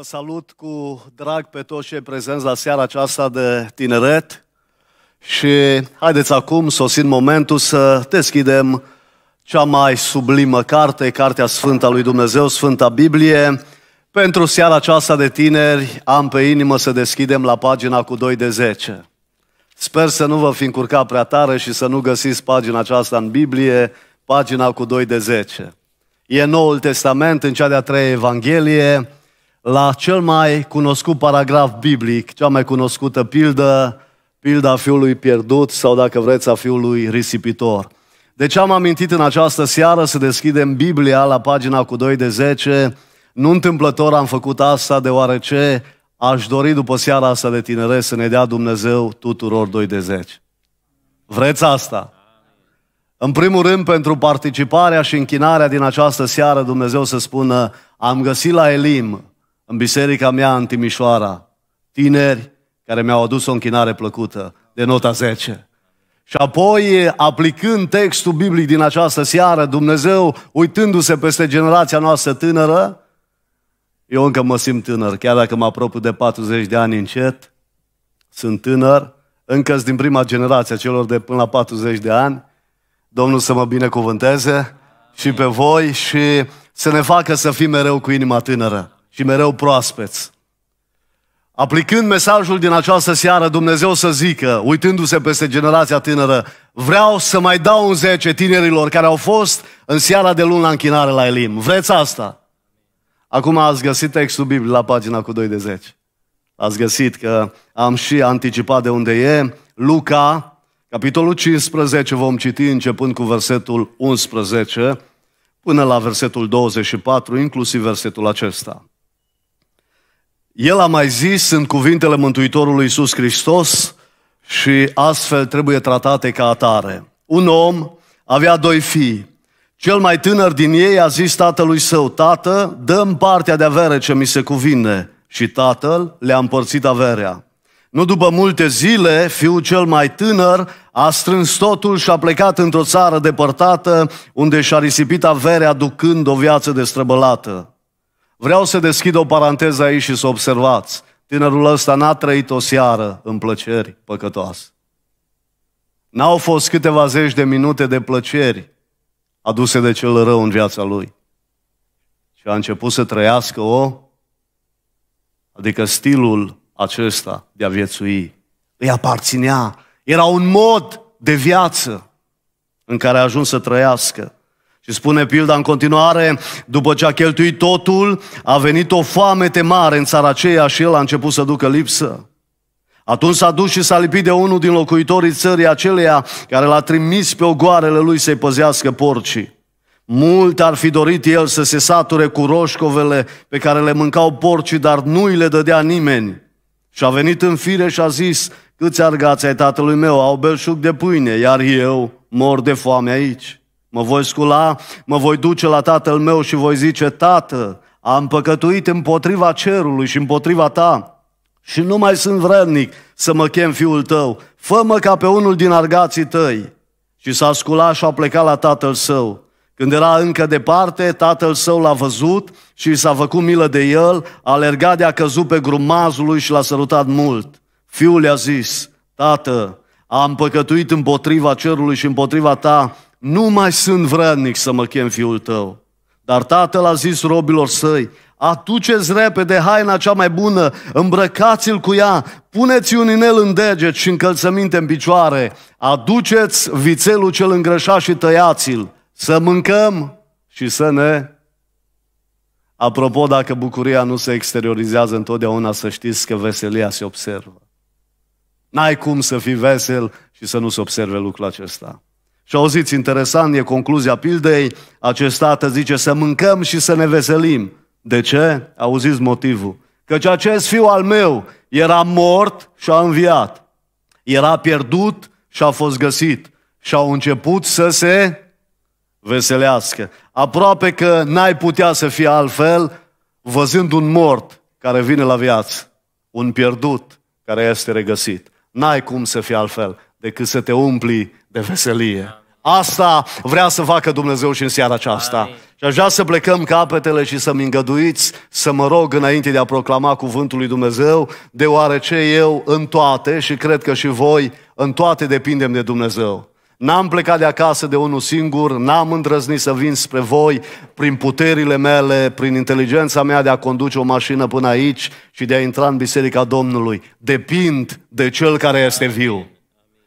Vă salut cu drag pe toți cei prezenți la seara aceasta de tineret și haideți acum, sosind momentul, să deschidem cea mai sublimă carte, Cartea Sfântă a lui Dumnezeu, Sfânta Biblie. Pentru seara aceasta de tineri am pe inimă să deschidem la pagina cu 2 de 10. Sper să nu vă fi încurcat prea tare și să nu găsiți pagina aceasta în Biblie, pagina cu 2 de 10. E Noul Testament, în cea de-a treia Evanghelie, la cel mai cunoscut paragraf biblic, cea mai cunoscută pildă, pilda fiului pierdut sau, dacă vreți, a fiului risipitor. Deci am amintit în această seară să deschidem Biblia la pagina cu 2 de 10. Nu întâmplător am făcut asta, deoarece aș dori după seara asta de tinere să ne dea Dumnezeu tuturor 2 de 10. Vreți asta? În primul rând, pentru participarea și închinarea din această seară, Dumnezeu să spună, am găsit la Elim în biserica mea în Timișoara, tineri care mi-au adus o închinare plăcută de nota 10. Și apoi, aplicând textul biblic din această seară, Dumnezeu, uitându-se peste generația noastră tânără, eu încă mă simt tânăr, chiar dacă mă apropiu de 40 de ani încet, sunt tânăr, încă din prima generație celor de până la 40 de ani. Domnul să mă binecuvânteze și pe voi și să ne facă să fim mereu cu inima tânără și mereu proaspeți. Aplicând mesajul din această seară, Dumnezeu să zică, uitându-se peste generația tânără, vreau să mai dau un zece tinerilor care au fost în seara de luni la închinare la Elim. Vreți asta? Acum ați găsit textul Bibliei la pagina cu 2 de 10. Ați găsit că am și anticipat de unde e. Luca, capitolul 15, vom citi începând cu versetul 11 până la versetul 24, inclusiv versetul acesta. El a mai zis în cuvintele Mântuitorului Iisus Hristos și astfel trebuie tratate ca atare. Un om avea doi fii. Cel mai tânăr din ei a zis tatălui său, Tată, dăm partea de avere ce mi se cuvine. Și tatăl le-a împărțit averea. Nu după multe zile, fiul cel mai tânăr a strâns totul și a plecat într-o țară depărtată, unde și-a risipit averea ducând o viață destrăbălată. Vreau să deschid o paranteză aici și să observați. Tinerul ăsta n-a trăit o seară în plăceri păcătoase. N-au fost câteva zeci de minute de plăceri aduse de cel rău în viața lui. Și a început să trăiască o, adică stilul acesta de a viețui. Îi aparținea. Era un mod de viață în care a ajuns să trăiască. Și spune pilda în continuare, după ce a cheltuit totul, a venit o foamete mare în țara aceea și el a început să ducă lipsă. Atunci s-a dus și s-a lipit de unul din locuitorii țării aceleia care l-a trimis pe ogoarele lui să-i păzească porcii. Mult ar fi dorit el să se sature cu roșcovele pe care le mâncau porcii, dar nu îi le dădea nimeni. Și a venit în fire și a zis, câți argați ai tatălui meu au belșug de pâine, iar eu mor de foame aici. Mă voi scula, mă voi duce la tatăl meu și voi zice, Tată, am păcătuit împotriva cerului și împotriva ta și nu mai sunt vrednic să mă chem fiul tău. Fă-mă ca pe unul din argații tăi. Și s-a sculat și a plecat la tatăl său. Când era încă departe, tatăl său l-a văzut și s-a făcut milă de el, a alergat de a căzut pe grumazul lui și l-a sărutat mult. Fiul i-a zis, tată, am păcătuit împotriva cerului și împotriva ta nu mai sunt vrednic să mă chem fiul tău. Dar tatăl a zis robilor săi, aduceți repede haina cea mai bună, îmbrăcați-l cu ea, puneți un inel în deget și încălțăminte în picioare, aduceți vițelul cel îngrășat și tăiați-l, să mâncăm și să ne... Apropo, dacă bucuria nu se exteriorizează întotdeauna, să știți că veselia se observă. N-ai cum să fii vesel și să nu se observe lucrul acesta. Și auziți, interesant e concluzia pildei, acest tată zice să mâncăm și să ne veselim. De ce? Auziți motivul. Căci acest fiu al meu era mort și a înviat. Era pierdut și a fost găsit. Și au început să se veselească. Aproape că n-ai putea să fie altfel văzând un mort care vine la viață, un pierdut care este regăsit. N-ai cum să fie altfel decât să te umpli de veselie. Asta vrea să facă Dumnezeu și în seara aceasta. Amin. Și aș vrea să plecăm capetele și să-mi îngăduiți să mă rog înainte de a proclama cuvântul lui Dumnezeu, deoarece eu în toate și cred că și voi în toate depindem de Dumnezeu. N-am plecat de acasă de unul singur, n-am îndrăznit să vin spre voi prin puterile mele, prin inteligența mea de a conduce o mașină până aici și de a intra în Biserica Domnului. Depind de Cel care este viu.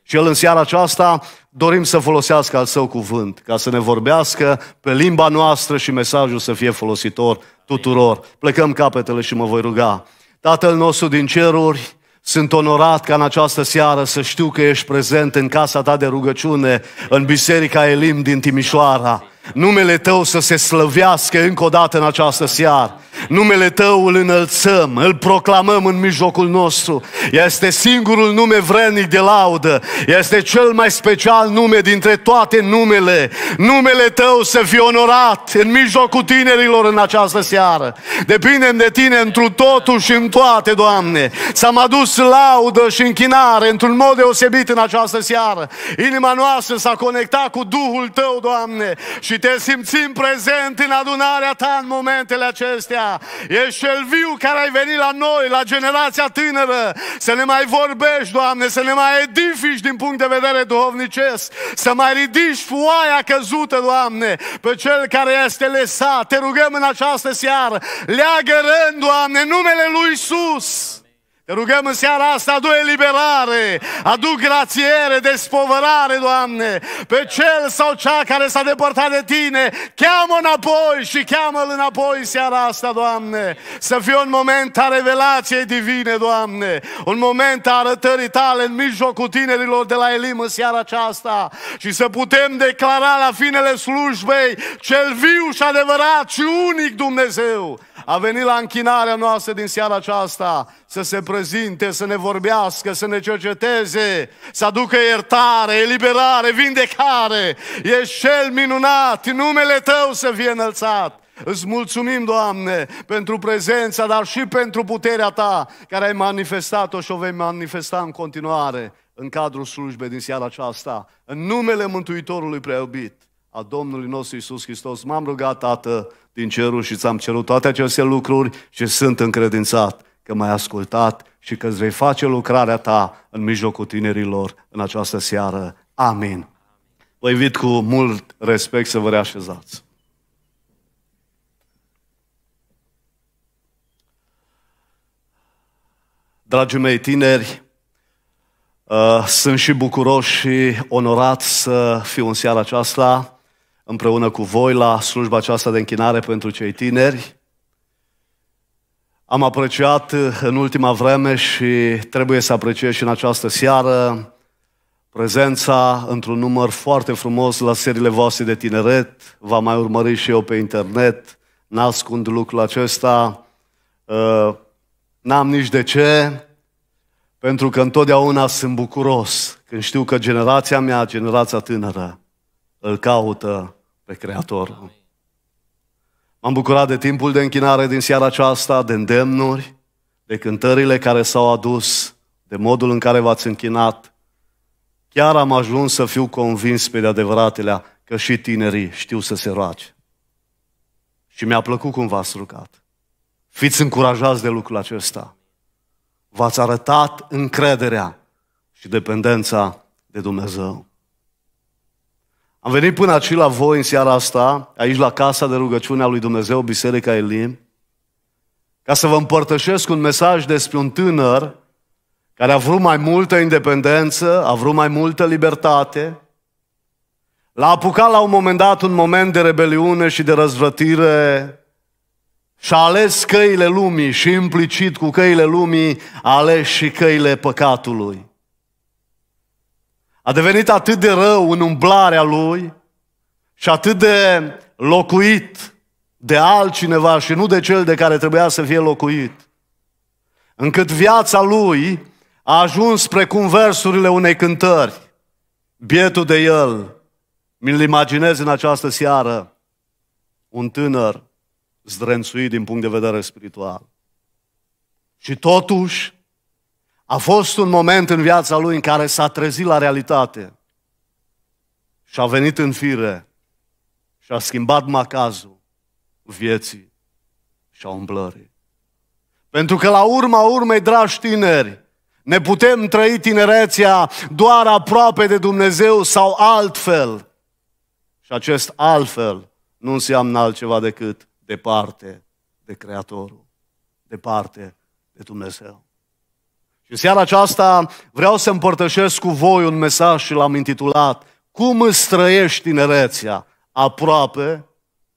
Și El în seara aceasta dorim să folosească al Său cuvânt, ca să ne vorbească pe limba noastră și mesajul să fie folositor tuturor. Plecăm capetele și mă voi ruga. Tatăl nostru din ceruri, sunt onorat ca în această seară să știu că ești prezent în casa ta de rugăciune, în Biserica Elim din Timișoara. Numele Tău să se slăvească încă o dată în această seară. Numele Tău îl înălțăm, îl proclamăm în mijlocul nostru. Este singurul nume vrenic de laudă. Este cel mai special nume dintre toate numele. Numele Tău să fie onorat în mijlocul tinerilor în această seară. Depindem de Tine întru totul și în toate, Doamne. S-am adus laudă și închinare într-un mod deosebit în această seară. Inima noastră s-a conectat cu Duhul Tău, Doamne. Și și te simțim prezent în adunarea ta în momentele acestea. Ești cel viu care ai venit la noi, la generația tânără, să ne mai vorbești, Doamne, să ne mai edifici din punct de vedere duhovnicesc, să mai ridici foaia căzută, Doamne, pe cel care este lăsat. Te rugăm în această seară, leagă rând, Doamne, numele Lui Iisus. Te rugăm în seara asta, adu eliberare, adu grațiere, despovărare, Doamne, pe cel sau cea care s-a depărtat de Tine. Cheamă înapoi și cheamă-l înapoi în seara asta, Doamne. Să fie un moment a revelației divine, Doamne. Un moment a arătării Tale în mijlocul tinerilor de la Elim în seara aceasta. Și să putem declara la finele slujbei cel viu și adevărat și unic Dumnezeu a venit la închinarea noastră din seara aceasta să se prezinte, să ne vorbească, să ne cerceteze, să aducă iertare, eliberare, vindecare. Ești cel minunat, numele Tău să fie înălțat. Îți mulțumim, Doamne, pentru prezența, dar și pentru puterea Ta care ai manifestat-o și o vei manifesta în continuare în cadrul slujbei din seara aceasta, în numele Mântuitorului preobit, a Domnului nostru Isus Hristos. M-am rugat, Tată, din cerul și ți-am cerut toate aceste lucruri și sunt încredințat că m-ai ascultat și că îți vei face lucrarea ta în mijlocul tinerilor în această seară. Amin. Vă invit cu mult respect să vă reașezați. Dragii mei tineri, uh, sunt și bucuros și onorat să fiu în seara aceasta împreună cu voi la slujba aceasta de închinare pentru cei tineri. Am apreciat uh, în ultima vreme și trebuie să apreciez și în această seară prezența într-un număr foarte frumos la serile voastre de tineret. Va mai urmări și eu pe internet. nascund ascund lucrul acesta. Uh, n-am nici de ce, pentru că întotdeauna sunt bucuros când știu că generația mea, generația tânără, îl caută pe Creator. M-am bucurat de timpul de închinare din seara aceasta, de îndemnuri, de cântările care s-au adus, de modul în care v-ați închinat. Chiar am ajuns să fiu convins pe de adevăratele că și tinerii știu să se roage. Și mi-a plăcut cum v-ați rugat. Fiți încurajați de lucrul acesta. V-ați arătat încrederea și dependența de Dumnezeu. Am venit până aici la voi în seara asta, aici la Casa de Rugăciune a lui Dumnezeu, Biserica Elim, ca să vă împărtășesc un mesaj despre un tânăr care a vrut mai multă independență, a vrut mai multă libertate, l-a apucat la un moment dat un moment de rebeliune și de răzvrătire și a ales căile lumii și implicit cu căile lumii a ales și căile păcatului. A devenit atât de rău în umblarea lui și atât de locuit de altcineva și nu de cel de care trebuia să fie locuit, încât viața lui a ajuns precum versurile unei cântări. Bietul de el, mi-l imaginez în această seară, un tânăr zdrențuit din punct de vedere spiritual. Și totuși, a fost un moment în viața lui în care s-a trezit la realitate și a venit în fire și a schimbat macazul vieții și a umblării. Pentru că la urma urmei, dragi tineri, ne putem trăi tinerețea doar aproape de Dumnezeu sau altfel. Și acest altfel nu înseamnă altceva decât departe de Creatorul, departe de Dumnezeu. În seara aceasta vreau să împărtășesc cu voi un mesaj și l-am intitulat Cum îți trăiești tinerețea? Aproape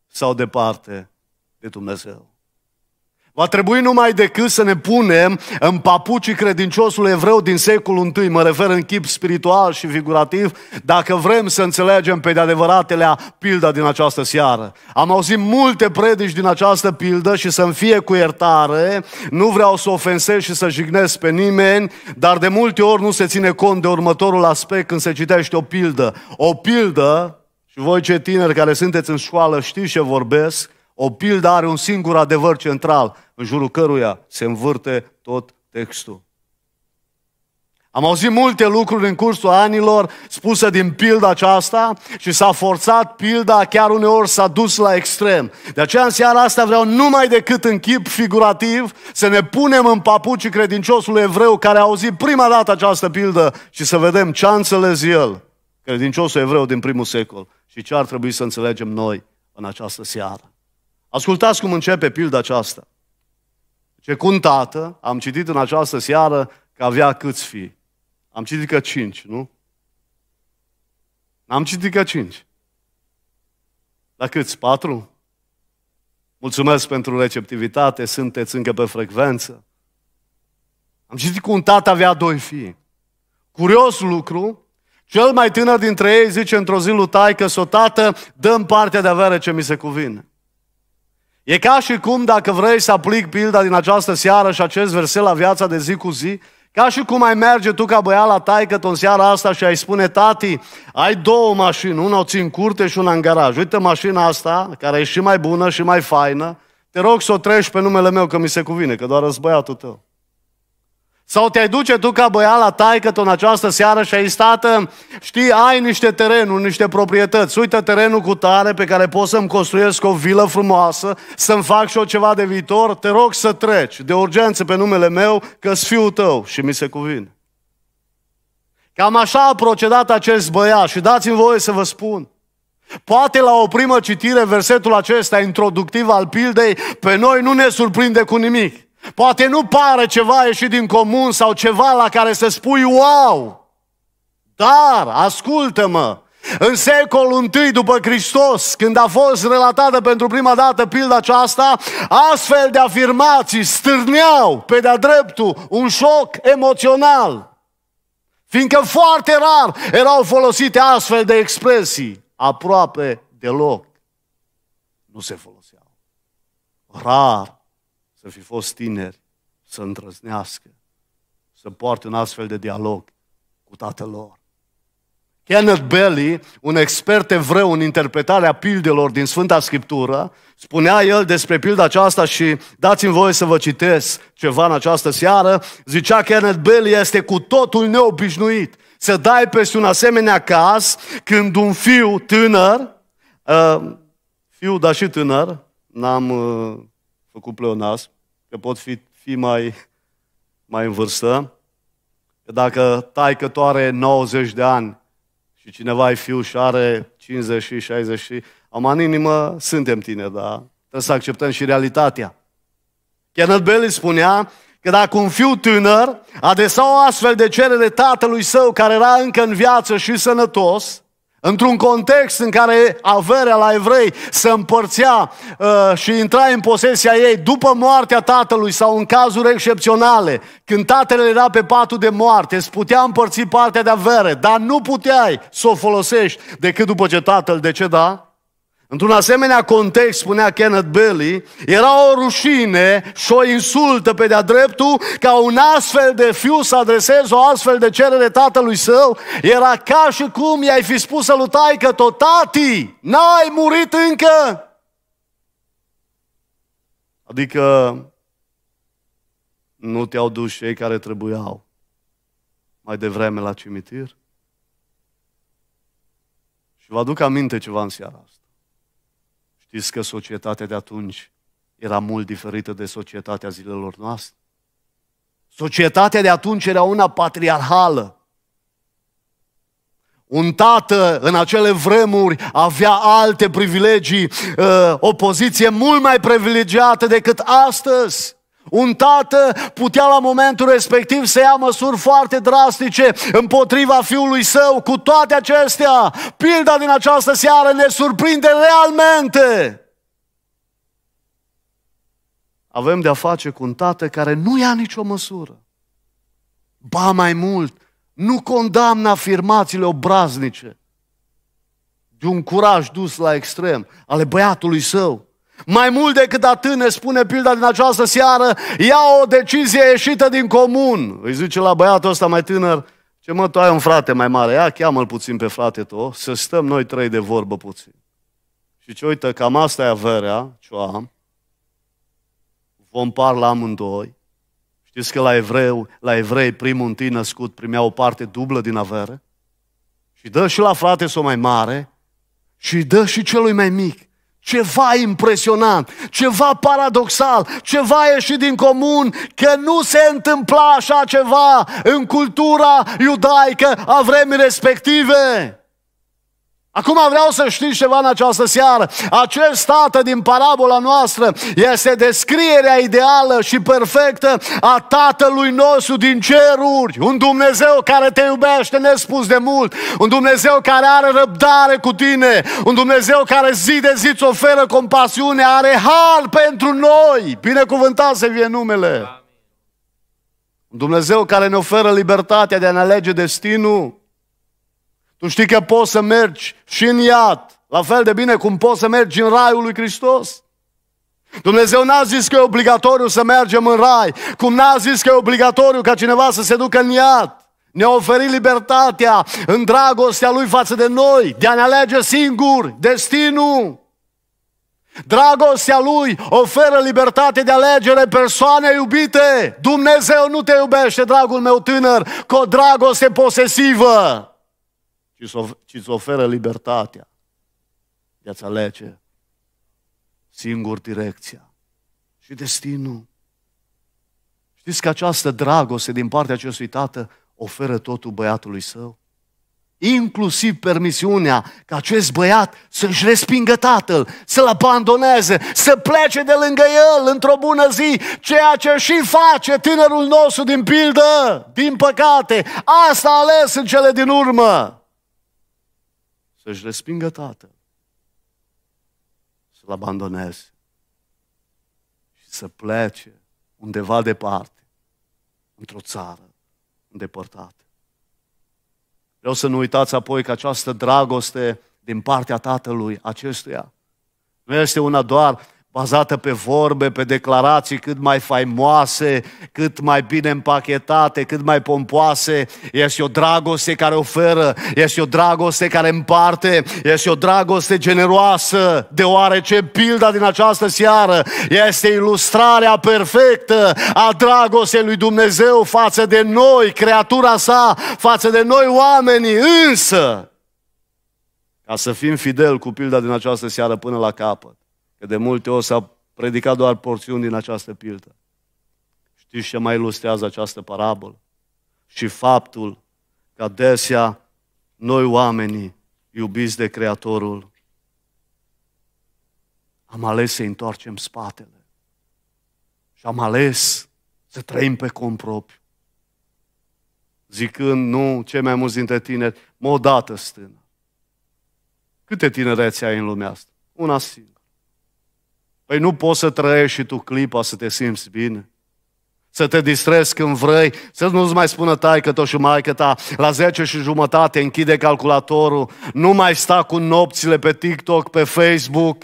sau departe de Dumnezeu? Va trebui numai decât să ne punem în papucii credinciosului evreu din secolul I, mă refer în chip spiritual și figurativ, dacă vrem să înțelegem pe de adevăratelea pilda din această seară. Am auzit multe predici din această pildă și să-mi fie cu iertare, nu vreau să ofensez și să jignesc pe nimeni, dar de multe ori nu se ține cont de următorul aspect când se citește o pildă. O pildă, și voi ce tineri care sunteți în școală știți ce vorbesc, o pildă are un singur adevăr central, în jurul căruia se învârte tot textul. Am auzit multe lucruri în cursul anilor spuse din pilda aceasta și s-a forțat pilda, chiar uneori s-a dus la extrem. De aceea în seara asta vreau numai decât în chip figurativ să ne punem în papucii credinciosului evreu care a auzit prima dată această pildă și să vedem ce a înțeles el, credinciosul evreu din primul secol, și ce ar trebui să înțelegem noi în această seară. Ascultați cum începe pilda aceasta. Ce cu un tată, am citit în această seară că avea câți fii. Am citit că cinci, nu? N-am citit că cinci. La câți? Patru? Mulțumesc pentru receptivitate, sunteți încă pe frecvență. Am citit că un tată avea doi fii. Curios lucru, cel mai tânăr dintre ei zice într-o zi lui taică, s-o tată, dăm partea de avere ce mi se cuvine. E ca și cum dacă vrei să aplic pilda din această seară și acest verset la viața de zi cu zi, ca și cum ai merge tu ca băiat la taică în seara asta și ai spune, tati, ai două mașini, una o țin curte și una în garaj. Uite mașina asta, care e și mai bună și mai faină, te rog să o treci pe numele meu că mi se cuvine, că doar îți băiatul tău. Sau te ai duce tu ca băiat la taică în această seară și ai stat, știi, ai niște terenuri, niște proprietăți. Uite terenul cu tare pe care pot să-mi construiesc o vilă frumoasă, să-mi fac și eu ceva de viitor. Te rog să treci de urgență pe numele meu, că fiul tău și mi se cuvine. Cam așa a procedat acest băiat și dați-mi voie să vă spun. Poate la o primă citire versetul acesta introductiv al pildei, pe noi nu ne surprinde cu nimic. Poate nu pare ceva ieșit din comun sau ceva la care să spui wow. Dar, ascultă-mă, în secolul I după Hristos, când a fost relatată pentru prima dată pilda aceasta, astfel de afirmații stârneau pe de-a dreptul un șoc emoțional. Fiindcă foarte rar erau folosite astfel de expresii, aproape deloc nu se foloseau. Rar să fi fost tineri, să îndrăznească, să poartă un astfel de dialog cu tatăl lor. Kenneth Bailey, un expert evreu în interpretarea pildelor din Sfânta Scriptură, spunea el despre pilda aceasta și dați-mi voie să vă citesc ceva în această seară, zicea Kenneth Bailey este cu totul neobișnuit să dai peste un asemenea caz când un fiu tânăr, uh, fiu, dar și tânăr, n-am uh, făcut pleonasm, că pot fi, fi mai, mai în vârstă, că dacă taică are 90 de ani și cineva e fiu și are 50 și 60 și... Am în inimă, suntem tine, dar trebuie să acceptăm și realitatea. Kenneth Bailey spunea că dacă un fiu tânăr adresa o astfel de cerere tatălui său care era încă în viață și sănătos, într-un context în care averea la evrei se împărțea uh, și intra în posesia ei după moartea tatălui sau în cazuri excepționale, când tatăl era pe patul de moarte, îți putea împărți partea de avere, dar nu puteai să o folosești decât după ce tatăl deceda, Într-un asemenea context, spunea Kenneth Bailey, era o rușine și o insultă pe de-a dreptul ca un astfel de fiu să adreseze o astfel de cerere tatălui său. Era ca și cum i-ai fi spus să lui că tot tati, n-ai murit încă. Adică nu te-au dus cei care trebuiau mai devreme la cimitir. Și vă aduc aminte ceva în seara asta. Știți că societatea de atunci era mult diferită de societatea zilelor noastre. Societatea de atunci era una patriarhală. Un tată în acele vremuri avea alte privilegii, uh, o poziție mult mai privilegiată decât astăzi. Un tată putea la momentul respectiv să ia măsuri foarte drastice împotriva fiului său. Cu toate acestea, pilda din această seară ne surprinde realmente. Avem de-a face cu un tată care nu ia nicio măsură. Ba mai mult, nu condamnă afirmațiile obraznice de un curaj dus la extrem ale băiatului său mai mult decât atât ne spune pilda din această seară, ia o decizie ieșită din comun. Îi zice la băiatul ăsta mai tânăr, ce mă, tu ai un frate mai mare, ia cheamă-l puțin pe frate tău, să stăm noi trei de vorbă puțin. Și ce uite, cam asta e averea ce o am, vom par la amândoi. Știți că la, evreu, la evrei primul întâi născut primea o parte dublă din avere? Și dă și la frate sau mai mare și dă și celui mai mic ceva impresionant, ceva paradoxal, ceva ieșit din comun, că nu se întâmpla așa ceva în cultura iudaică a vremii respective. Acum vreau să știți ceva în această seară. Acest tată din parabola noastră este descrierea ideală și perfectă a tatălui nostru din ceruri. Un Dumnezeu care te iubește nespus de mult. Un Dumnezeu care are răbdare cu tine. Un Dumnezeu care zi de zi îți oferă compasiune. Are har pentru noi. Binecuvântat să fie numele. Un Dumnezeu care ne oferă libertatea de a ne alege destinul tu știi că poți să mergi și în iad, la fel de bine cum poți să mergi în raiul lui Hristos? Dumnezeu n-a zis că e obligatoriu să mergem în rai, cum n-a zis că e obligatoriu ca cineva să se ducă în iad. Ne-a oferit libertatea în dragostea Lui față de noi, de a ne alege singur destinul. Dragostea Lui oferă libertate de alegere persoane iubite. Dumnezeu nu te iubește, dragul meu tânăr, cu o dragoste posesivă ci îți oferă libertatea de a-ți alege singur direcția și destinul. Știți că această dragoste din partea acestui tată oferă totul băiatului său? Inclusiv permisiunea ca acest băiat să-și respingă tatăl, să-l abandoneze, să plece de lângă el într-o bună zi, ceea ce și face tinerul nostru din pildă, din păcate. Asta a ales în cele din urmă să-și respingă tatăl, să-l abandoneze și să plece undeva departe, într-o țară îndepărtată. Vreau să nu uitați apoi că această dragoste din partea tatălui acestuia nu este una doar bazată pe vorbe, pe declarații cât mai faimoase, cât mai bine împachetate, cât mai pompoase. Este o dragoste care oferă, este o dragoste care împarte, este o dragoste generoasă, deoarece pilda din această seară este ilustrarea perfectă a dragostei lui Dumnezeu față de noi, creatura sa, față de noi oamenii, însă ca să fim fideli cu pilda din această seară până la capăt Că de multe ori s-a predicat doar porțiuni din această pildă. Știți ce mai ilustrează această parabolă? Și faptul că adesea noi oamenii iubiți de Creatorul am ales să întoarcem spatele și am ales să trăim pe cont propriu. Zicând, nu, cei mai mulți dintre tineri, mă odată stână. Câte tinerețe ai în lumea asta? Una singură. Păi nu poți să trăiești și tu clipa să te simți bine. Să te distrezi când vrei, să nu-ți mai spună tai că și că ta, la 10 și jumătate închide calculatorul, nu mai sta cu nopțile pe TikTok, pe Facebook,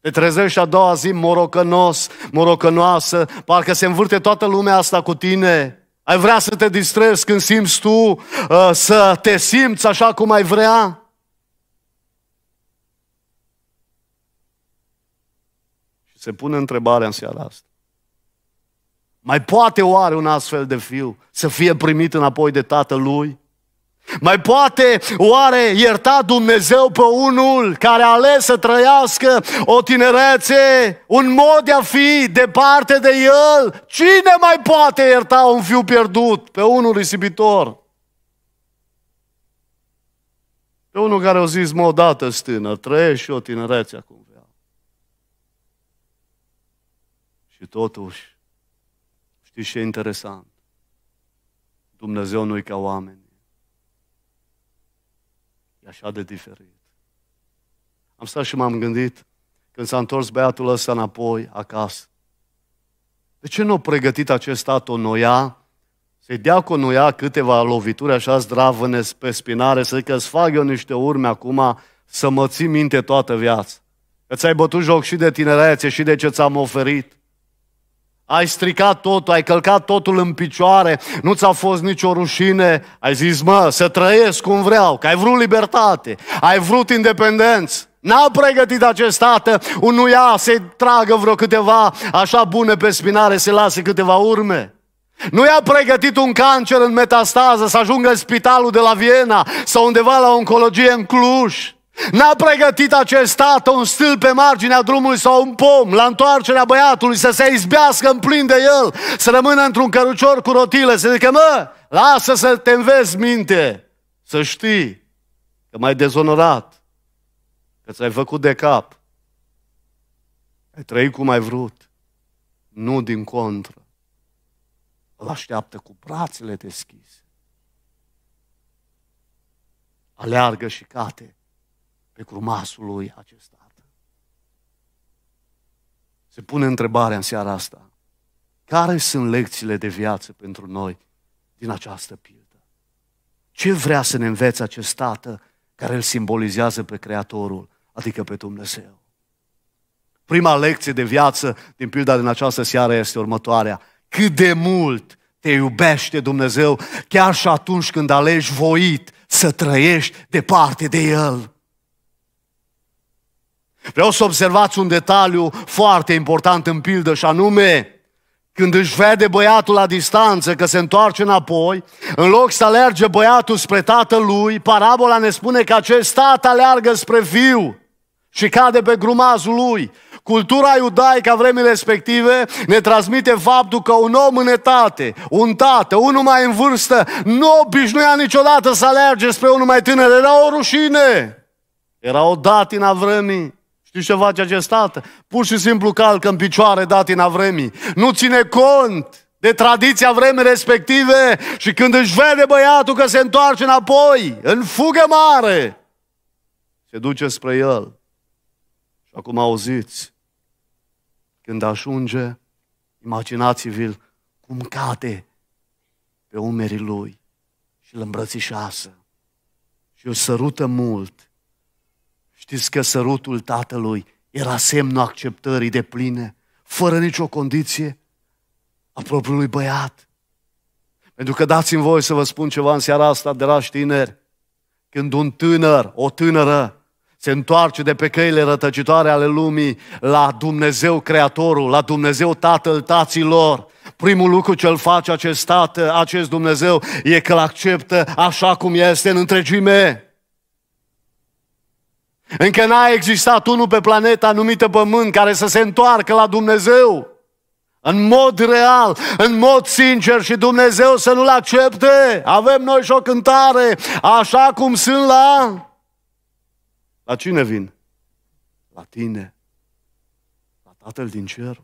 te trezești a doua zi morocănos, morocănoasă, parcă se învârte toată lumea asta cu tine. Ai vrea să te distrezi când simți tu, uh, să te simți așa cum ai vrea? Se pune întrebarea în seara asta. Mai poate oare un astfel de fiu să fie primit înapoi de tatălui? Mai poate oare ierta Dumnezeu pe unul care a ales să trăiască o tinerețe, un mod de a fi departe de el? Cine mai poate ierta un fiu pierdut pe unul risipitor? Pe unul care a zis, mă, odată, stână, trăiești și o tinerețe acum. Și totuși, știți ce e interesant? Dumnezeu nu-i ca oameni. E așa de diferit. Am stat și m-am gândit când s-a întors băiatul ăsta înapoi acasă. De ce nu a pregătit acest tată o noia să-i dea cu noia câteva lovituri așa zdravâne pe spinare, să zică, îți fac eu niște urme acum să mă țin minte toată viața. Că ți-ai bătut joc și de tinerețe și de ce ți-am oferit. Ai stricat totul, ai călcat totul în picioare, nu ți-a fost nicio rușine, ai zis, mă, să trăiesc cum vreau, că ai vrut libertate, ai vrut independență. N-a pregătit acest tată un nuia să-i tragă vreo câteva așa bune pe spinare, să lase câteva urme. Nu i-a pregătit un cancer în metastază să ajungă în spitalul de la Viena sau undeva la oncologie în Cluj. N-a pregătit acest tată un stâlp pe marginea drumului sau un pom la întoarcerea băiatului să se izbească în plin de el, să rămână într-un cărucior cu rotile, să zică, mă, lasă să te învezi minte, să știi că m-ai dezonorat, că ți-ai făcut de cap, ai trăit cum ai vrut, nu din contră. Îl așteaptă cu brațele deschise. Aleargă și cate pe curmasul lui acest tată. Se pune întrebarea în seara asta. Care sunt lecțiile de viață pentru noi din această pildă? Ce vrea să ne învețe acest tată care îl simbolizează pe Creatorul, adică pe Dumnezeu? Prima lecție de viață din pilda din această seară este următoarea. Cât de mult te iubește Dumnezeu, chiar și atunci când alegi voit să trăiești departe de El. Vreau să observați un detaliu foarte important în pildă și anume, când își vede băiatul la distanță că se întoarce înapoi, în loc să alerge băiatul spre tatălui, parabola ne spune că acest tată aleargă spre fiu și cade pe grumazul lui. Cultura iudaică a vremii respective ne transmite faptul că un om în etate, un tată, unul mai în vârstă, nu obișnuia niciodată să alerge spre unul mai tânăr. Era o rușine. Era o a vremii. Știți ce face acest tată? Pur și simplu calcă în picioare datina vremii. Nu ține cont de tradiția vremii respective și când își vede băiatul că se întoarce înapoi, în fugă mare, se duce spre el. Și acum auziți, când ajunge, imaginați vi cum cade pe umerii lui și îl îmbrățișează și îl sărută mult Știți că sărutul tatălui era semnul acceptării de pline, fără nicio condiție, a propriului băiat. Pentru că dați-mi voi să vă spun ceva în seara asta, dragi tineri, când un tânăr, o tânără, se întoarce de pe căile rătăcitoare ale lumii la Dumnezeu Creatorul, la Dumnezeu Tatăl taților. Primul lucru ce îl face acest Tată, acest Dumnezeu, e că îl acceptă așa cum este în întregime. Încă n-a existat unul pe planeta numită Pământ care să se întoarcă la Dumnezeu. În mod real, în mod sincer și Dumnezeu să nu-l accepte. Avem noi și o cântare, așa cum sunt la... La cine vin? La tine. La Tatăl din cer.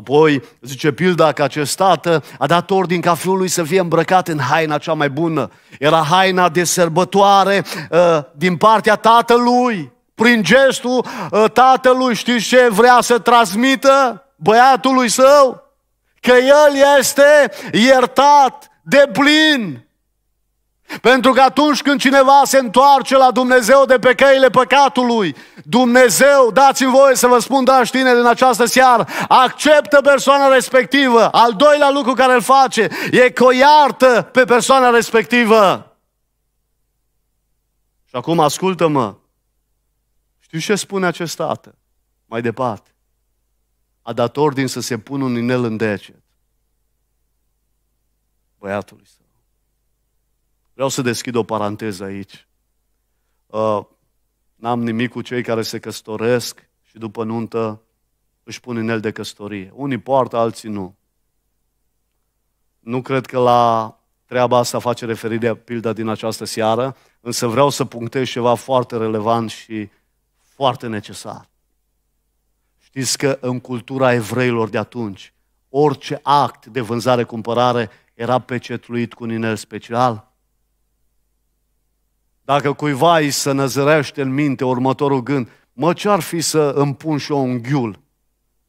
Apoi zice pilda că acest tată a dat ordin ca fiul lui să fie îmbrăcat în haina cea mai bună. Era haina de sărbătoare uh, din partea tatălui. Prin gestul uh, tatălui știți ce vrea să transmită băiatului său? Că el este iertat de plin. Pentru că atunci când cineva se întoarce la Dumnezeu de pe căile păcatului, Dumnezeu, dați-mi voie să vă spun, dragi tineri, în această seară, acceptă persoana respectivă. Al doilea lucru care îl face e că o iartă pe persoana respectivă. Și acum ascultă-mă. Știu ce spune acest tată? Mai departe. A dat ordin să se pună un inel în deget. Băiatului său. Vreau să deschid o paranteză aici. Uh, n-am nimic cu cei care se căsătoresc și după nuntă își pun inel de căsătorie. Unii poartă, alții nu. Nu cred că la treaba asta face referire pilda din această seară, însă vreau să punctez ceva foarte relevant și foarte necesar. Știți că în cultura evreilor de atunci, orice act de vânzare-cumpărare era pecetluit cu un inel special – dacă cuiva îi să năzărește în minte următorul gând, mă, ce-ar fi să îmi pun și eu un ghiul?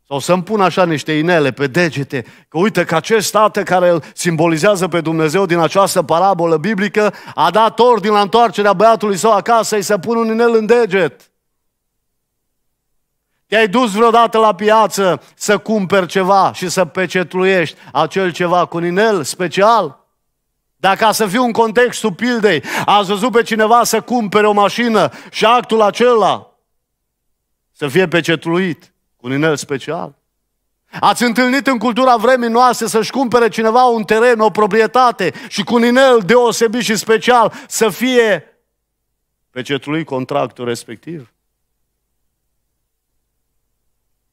Sau să-mi pun așa niște inele pe degete, că uite că acest tată care îl simbolizează pe Dumnezeu din această parabolă biblică a dat ordin la întoarcerea băiatului său acasă să pun un inel în deget. Te-ai dus vreodată la piață să cumperi ceva și să pecetluiești acel ceva cu un inel special? Dar ca să fiu în contextul pildei, ați văzut pe cineva să cumpere o mașină și actul acela să fie pecetluit cu un inel special. Ați întâlnit în cultura vremii noastre să-și cumpere cineva un teren, o proprietate și cu un inel deosebit și special să fie pecetluit contractul respectiv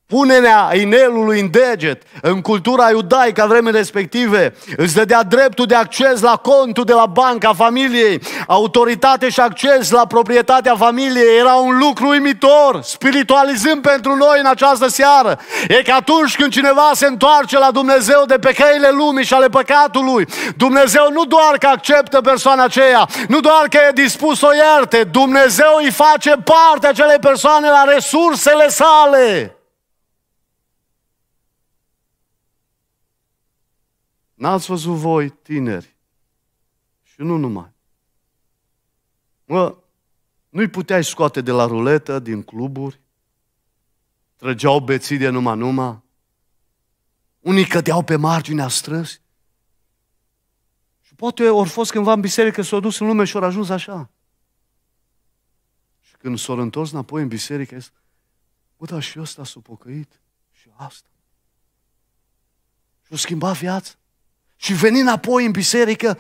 punerea inelului în deget în cultura iudaică a vremei respective îți dădea dreptul de acces la contul de la banca familiei, autoritate și acces la proprietatea familiei. Era un lucru imitor, spiritualizând pentru noi în această seară. E că atunci când cineva se întoarce la Dumnezeu de pe căile lumii și ale păcatului, Dumnezeu nu doar că acceptă persoana aceea, nu doar că e dispus să o ierte, Dumnezeu îi face parte acelei persoane la resursele sale. N-ați văzut voi tineri și nu numai. Mă, nu-i puteai scoate de la ruletă, din cluburi, trăgeau beții de numai-numai, unii cădeau pe marginea străzi. Și poate ori fost cândva în biserică, s-au dus în lume și au ajuns așa. Și când s-au întors înapoi în biserică, zis, bă, dar și ăsta s-a pocăit și asta. Și-a schimbat viața și veni n-apoi în biserică,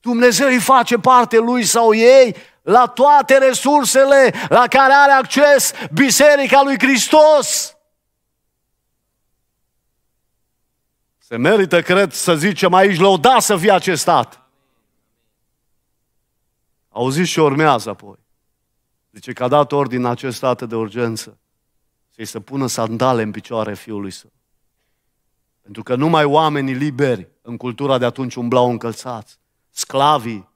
Dumnezeu îi face parte lui sau ei la toate resursele la care are acces Biserica lui Hristos. Se merită, cred, să zicem aici, lăuda să fie acest stat. Auziți și urmează apoi. Zice că a dat ordin acest stat de urgență să-i să pună sandale în picioare fiului său. Pentru că numai oamenii liberi în cultura de atunci umblau încălțați. Sclavii,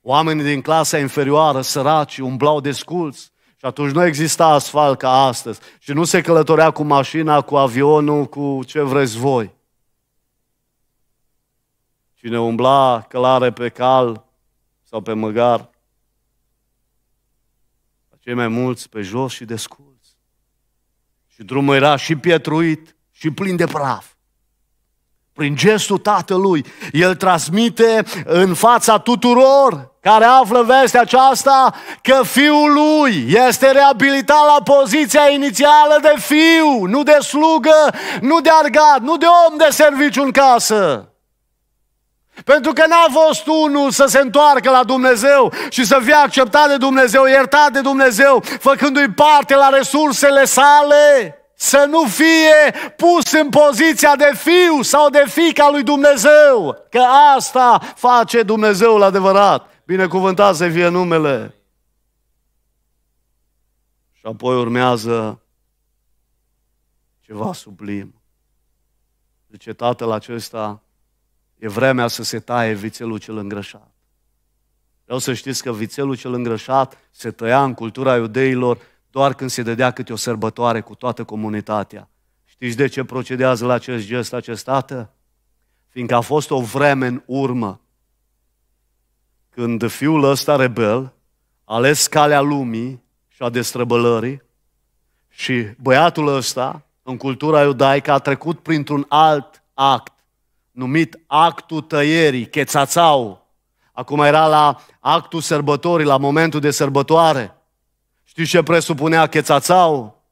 oamenii din clasa inferioară, săraci, umblau desculți. Și atunci nu exista asfalt ca astăzi. Și nu se călătorea cu mașina, cu avionul, cu ce vreți voi. Cine umbla călare pe cal sau pe măgar, cei mai mulți pe jos și desculți. Și drumul era și pietruit și plin de praf. Prin gestul Tatălui, El transmite în fața tuturor care află vestea aceasta că Fiul Lui este reabilitat la poziția inițială de Fiu, nu de slugă, nu de argat, nu de om de serviciu în casă. Pentru că n-a fost unul să se întoarcă la Dumnezeu și să fie acceptat de Dumnezeu, iertat de Dumnezeu, făcându-i parte la resursele sale să nu fie pus în poziția de fiu sau de fica lui Dumnezeu, că asta face Dumnezeul adevărat. Binecuvântat să fie numele. Și apoi urmează ceva sublim. Zice tatăl acesta, e vremea să se taie vițelul cel îngrășat. Vreau să știți că vițelul cel îngrășat se tăia în cultura iudeilor doar când se dădea câte o sărbătoare cu toată comunitatea. Știți de ce procedează la acest gest acest tată? Fiindcă a fost o vreme în urmă când fiul ăsta rebel a ales calea lumii și a destrăbălării și băiatul ăsta, în cultura iudaică, a trecut printr-un alt act numit actul tăierii, chețațau. Acum era la actul sărbătorii, la momentul de sărbătoare. Știți ce presupunea Chețațau?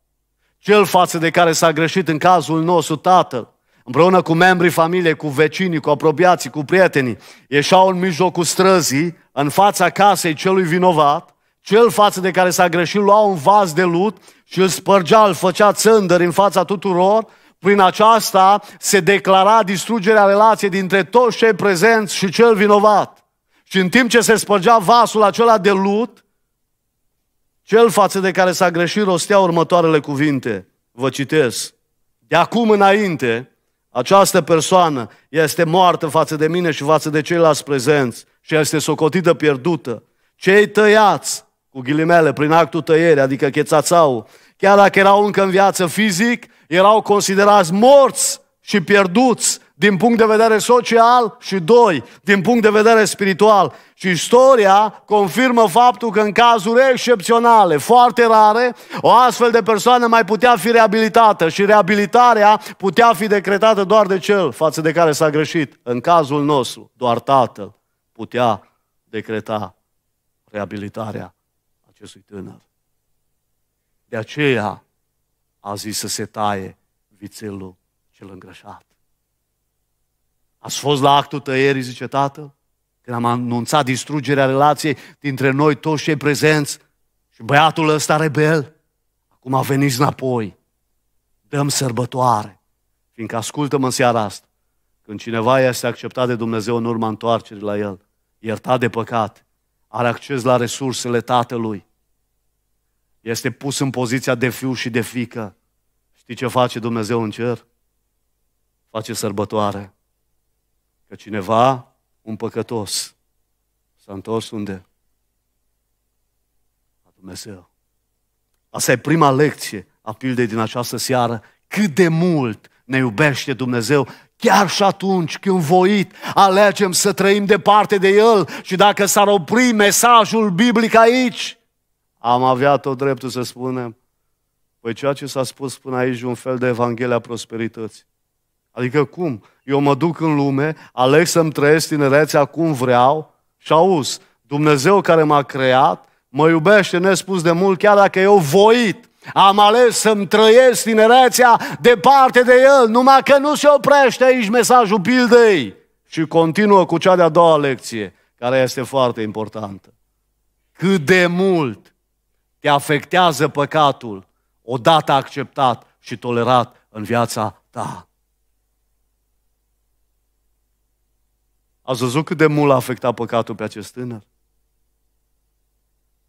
Cel față de care s-a greșit în cazul nostru tatăl, împreună cu membrii familiei, cu vecinii, cu apropiații, cu prietenii, ieșau în mijlocul străzii, în fața casei celui vinovat, cel față de care s-a greșit lua un vas de lut și îl spărgea, îl făcea țândări în fața tuturor, prin aceasta se declara distrugerea relației dintre toți cei prezenți și cel vinovat. Și în timp ce se spărgea vasul acela de lut, cel față de care s-a greșit rostea următoarele cuvinte. Vă citesc. De acum înainte, această persoană este moartă față de mine și față de ceilalți prezenți și este socotită pierdută. Cei tăiați, cu ghilimele, prin actul tăierii, adică chețațau, chiar dacă erau încă în viață fizic, erau considerați morți și pierduți din punct de vedere social și doi, din punct de vedere spiritual. Și istoria confirmă faptul că în cazuri excepționale, foarte rare, o astfel de persoană mai putea fi reabilitată și reabilitarea putea fi decretată doar de cel față de care s-a greșit. În cazul nostru, doar tatăl putea decreta reabilitarea acestui tânăr. De aceea a zis să se taie vițelul cel îngrășat. Ați fost la actul tăierii, zice tatăl? Când am anunțat distrugerea relației dintre noi toți cei prezenți și băiatul ăsta rebel, acum a venit înapoi, dăm sărbătoare, fiindcă ascultă-mă în seara asta, când cineva este acceptat de Dumnezeu în urma întoarcerii la el, iertat de păcat, are acces la resursele Tatălui, este pus în poziția de fiu și de fică. Știi ce face Dumnezeu în cer? Face sărbătoare că cineva, un păcătos, s-a întors unde? La Dumnezeu. Asta e prima lecție a pildei din această seară. Cât de mult ne iubește Dumnezeu, chiar și atunci când voit alegem să trăim departe de El și dacă s-ar opri mesajul biblic aici, am avea tot dreptul să spunem, păi ceea ce s-a spus până aici un fel de Evanghelia prosperității. Adică cum? eu mă duc în lume, aleg să-mi trăiesc tinerețea cum vreau și auzi, Dumnezeu care m-a creat, mă iubește nespus de mult, chiar dacă eu voit. Am ales să-mi trăiesc tinerețea departe de El, numai că nu se oprește aici mesajul pildei. Și continuă cu cea de-a doua lecție, care este foarte importantă. Cât de mult te afectează păcatul odată acceptat și tolerat în viața ta. Ați văzut cât de mult a afectat păcatul pe acest tânăr?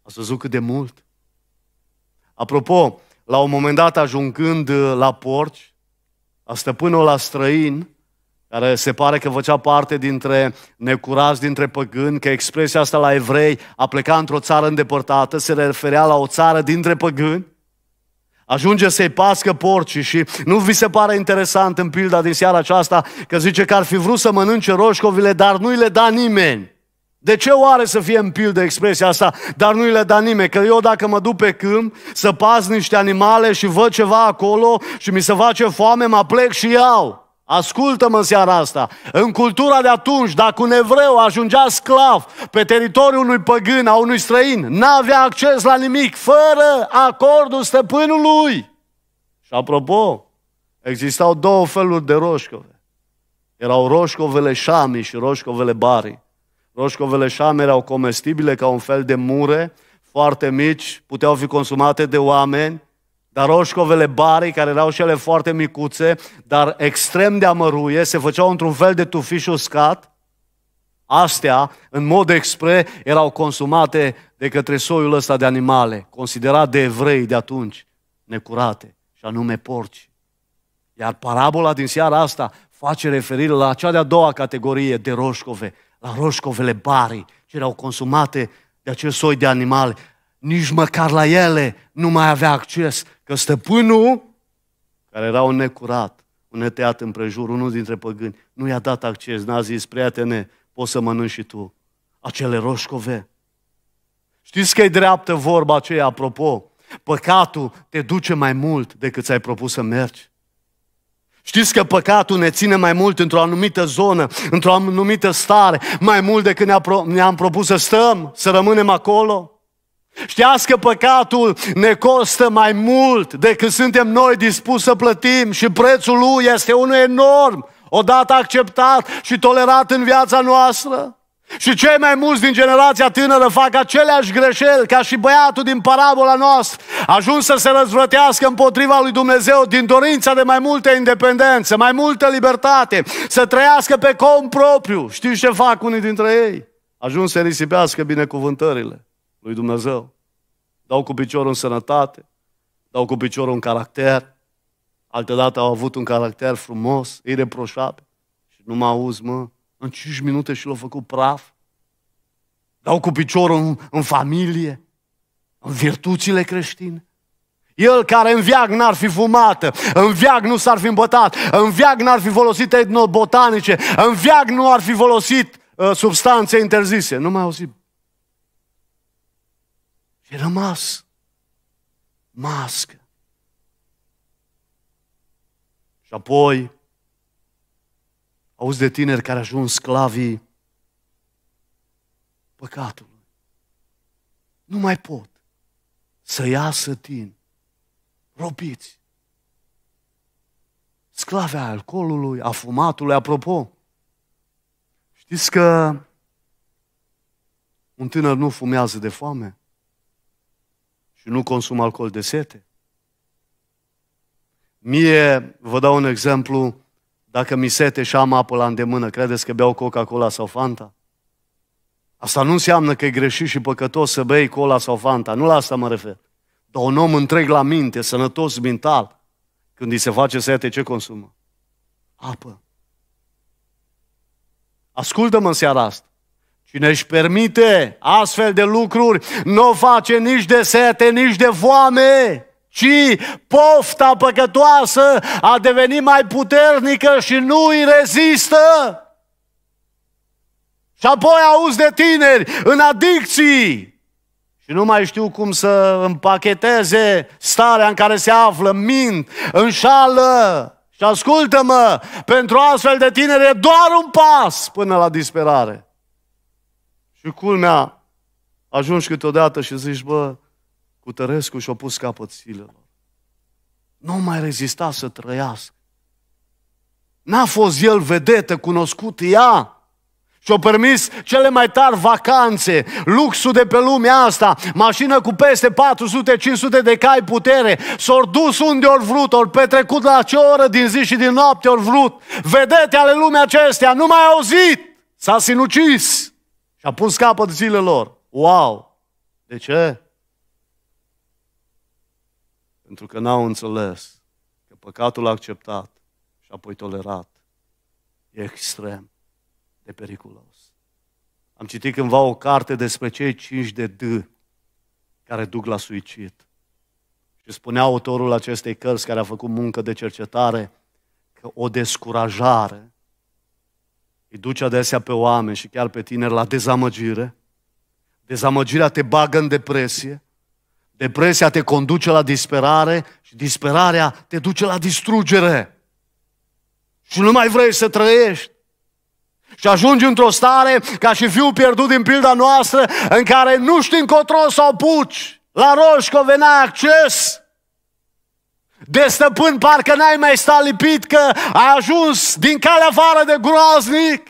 Ați văzut cât de mult? Apropo, la un moment dat ajungând uh, la porci, a stăpânul la străin, care se pare că făcea parte dintre necurați, dintre păgâni, că expresia asta la evrei a plecat într-o țară îndepărtată, se referea la o țară dintre păgâni, Ajunge să-i pască porcii și nu vi se pare interesant în pilda din seara aceasta că zice că ar fi vrut să mănânce roșcovile, dar nu-i le da nimeni. De ce oare să fie în pildă expresia asta, dar nu-i le da nimeni? Că eu dacă mă duc pe câmp să pas niște animale și văd ceva acolo și mi se face foame, mă plec și iau. Ascultă-mă în seara asta. În cultura de atunci, dacă un evreu ajungea sclav pe teritoriul unui păgân, a unui străin, n-avea acces la nimic fără acordul stăpânului. Și apropo, existau două feluri de roșcove. Erau roșcovele șami și roșcovele bari. Roșcovele șami erau comestibile ca un fel de mure, foarte mici, puteau fi consumate de oameni, dar roșcovele barii, care erau și ele foarte micuțe, dar extrem de amăruie, se făceau într-un fel de tufiș uscat. Astea, în mod expre, erau consumate de către soiul ăsta de animale, considerat de evrei de atunci, necurate, și anume porci. Iar parabola din seara asta face referire la cea de-a doua categorie de roșcove, la roșcovele barii, ce erau consumate de acest soi de animale nici măcar la ele nu mai avea acces, că stăpânul, care era un necurat, un neteat împrejur, unul dintre păgâni, nu i-a dat acces, n-a zis, prietene, poți să mănânci și tu acele roșcove. Știți că e dreaptă vorba aceea, apropo, păcatul te duce mai mult decât ți-ai propus să mergi. Știți că păcatul ne ține mai mult într-o anumită zonă, într-o anumită stare, mai mult decât ne-am propus să stăm, să rămânem acolo? Știați că păcatul ne costă mai mult decât suntem noi dispuși să plătim și prețul lui este unul enorm, odată acceptat și tolerat în viața noastră. Și cei mai mulți din generația tânără fac aceleași greșeli ca și băiatul din parabola noastră. Ajuns să se răzvrătească împotriva lui Dumnezeu din dorința de mai multă independență, mai multă libertate, să trăiască pe cont propriu. Știți ce fac unii dintre ei? Ajuns să risipească binecuvântările lui Dumnezeu. Dau cu piciorul în sănătate, dau cu piciorul în caracter. Altădată au avut un caracter frumos, ireproșabil. Și nu mă auzi, mă, în 5 minute și l-au făcut praf. Dau cu piciorul în, în familie, în virtuțile creștine. El care în viag n-ar fi fumat, în viag nu s-ar fi îmbătat, în viag n-ar fi folosit etnobotanice, în viag nu ar fi folosit uh, substanțe interzise. Nu mai auzim E rămas mască. Și apoi auzi de tineri care ajung sclavii păcatului. Nu mai pot să iasă din robiți. Sclave a alcoolului, a fumatului, apropo. Știți că un tânăr nu fumează de foame? și nu consum alcool de sete. Mie, vă dau un exemplu, dacă mi sete și am apă la îndemână, credeți că beau Coca-Cola sau Fanta? Asta nu înseamnă că e greșit și păcătos să bei cola sau Fanta, nu la asta mă refer. Dar un om întreg la minte, sănătos mental, când îi se face sete, ce consumă? Apă. Ascultă-mă în seara asta. Cine își permite astfel de lucruri, nu o face nici de sete, nici de foame, ci pofta păcătoasă a devenit mai puternică și nu îi rezistă. Și apoi auzi de tineri în adicții, și nu mai știu cum să împacheteze starea în care se află, mint, înșală. Și ascultă-mă, pentru astfel de tineri e doar un pas până la disperare. Și culmea, ajungi câteodată și zici, bă, cu Tărescu și o pus capăt silelor. Nu mai rezista să trăiască. N-a fost el vedetă, cunoscut ea. Și-au permis cele mai tari vacanțe, luxul de pe lumea asta, mașină cu peste 400-500 de cai putere, s-au dus unde ori vrut, ori petrecut la ce oră din zi și din noapte ori vrut. Vedete ale lumea acestea, nu mai auzit, s-a sinucis. Și a pus capăt zilelor. Wow! De ce? Pentru că n-au înțeles că păcatul acceptat și apoi tolerat e extrem de periculos. Am citit cândva o carte despre cei cinci de D care duc la suicid. Și spunea autorul acestei cărți care a făcut muncă de cercetare că o descurajare îi duce adesea pe oameni și chiar pe tineri la dezamăgire. Dezamăgirea te bagă în depresie. Depresia te conduce la disperare și disperarea te duce la distrugere. Și nu mai vrei să trăiești. Și ajungi într-o stare ca și fiul pierdut din pilda noastră în care nu știi încotro să puci. La roșco venea acces de stăpân parcă n-ai mai stat lipit că ai ajuns din calea afară de groaznic.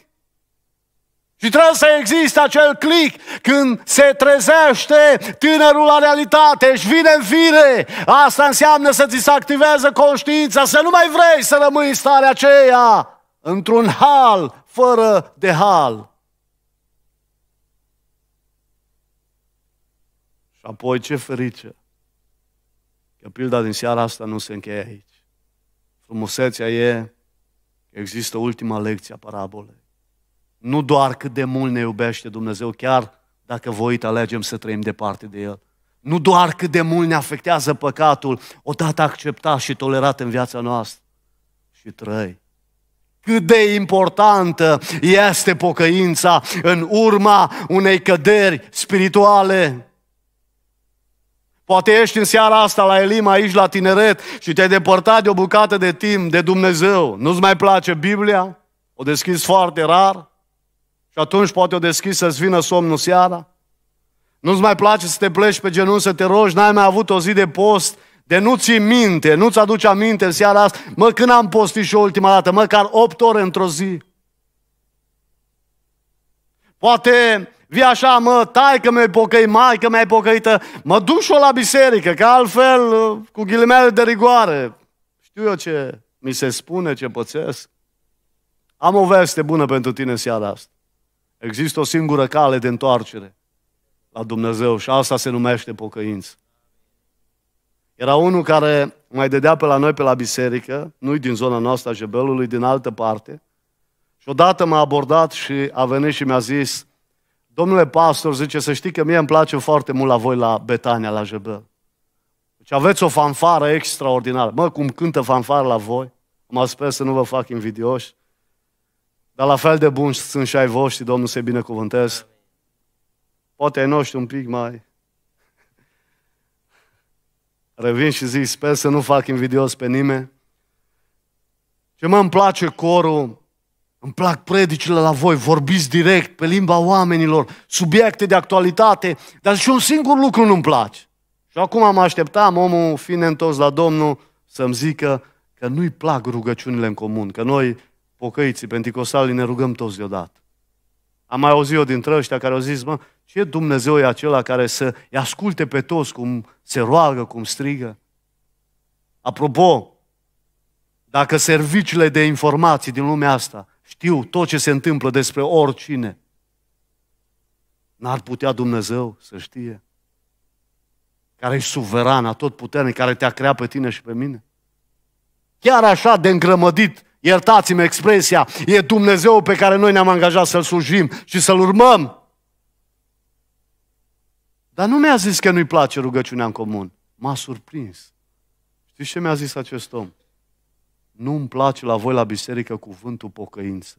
Și trebuie să existe acel clic când se trezește tânărul la realitate, și vine în fire. Asta înseamnă să ți se activează conștiința, să nu mai vrei să rămâi în starea aceea, într-un hal fără de hal. Și apoi ce fericire! că pilda din seara asta nu se încheie aici. Frumusețea e că există ultima lecție a parabolei. Nu doar cât de mult ne iubește Dumnezeu, chiar dacă voit alegem să trăim departe de El. Nu doar cât de mult ne afectează păcatul, odată acceptat și tolerat în viața noastră și trăi. Cât de importantă este pocăința în urma unei căderi spirituale. Poate ești în seara asta la Elim, aici la tineret și te-ai depărtat de o bucată de timp de Dumnezeu. Nu-ți mai place Biblia? O deschizi foarte rar? Și atunci poate o deschizi să-ți vină somnul seara? Nu-ți mai place să te pleci pe genunchi, să te rogi? N-ai mai avut o zi de post? De nu ți minte, nu-ți aduci aminte în seara asta? Mă, când am postit și ultima dată? Măcar 8 ore într-o zi. Poate Vii așa, mă, tai că mi-ai pocăit, mai că mi-ai pocăită, mă duc și la biserică, că altfel, uh, cu ghilimele de rigoare, știu eu ce mi se spune, ce pățesc. Am o veste bună pentru tine seara asta. Există o singură cale de întoarcere la Dumnezeu și asta se numește pocăință. Era unul care mai dădea pe la noi, pe la biserică, nu din zona noastră a Jebelului, din altă parte, și odată m-a abordat și a venit și mi-a zis, Domnule pastor, zice, să știi că mie îmi place foarte mult la voi la Betania, la Jebel. Deci aveți o fanfară extraordinară. Mă, cum cântă fanfară la voi? Mă sper să nu vă fac invidioși. Dar la fel de bun sunt și ai voștri, Domnul să-i binecuvântez. Poate ai noștri un pic mai... Revin și zic, sper să nu fac invidios pe nimeni. Ce mă îmi place corul îmi plac predicile la voi, vorbiți direct, pe limba oamenilor, subiecte de actualitate, dar și un singur lucru nu-mi place. Și acum am așteptam omul, fiind întors la Domnul, să-mi zică că nu-i plac rugăciunile în comun, că noi, pocăiții, penticosali, ne rugăm toți deodată. Am mai auzit eu dintre ăștia care au zis, mă, ce Dumnezeu e acela care să i asculte pe toți cum se roagă, cum strigă? Apropo, dacă serviciile de informații din lumea asta știu tot ce se întâmplă despre oricine. N-ar putea Dumnezeu să știe care e suveran, tot puternic, care te-a creat pe tine și pe mine. Chiar așa de îngrămădit, iertați-mi expresia, e Dumnezeu pe care noi ne-am angajat să-L slujim și să-L urmăm. Dar nu mi-a zis că nu-i place rugăciunea în comun. M-a surprins. Știți ce mi-a zis acest om? nu mi place la voi la biserică cuvântul pocăință.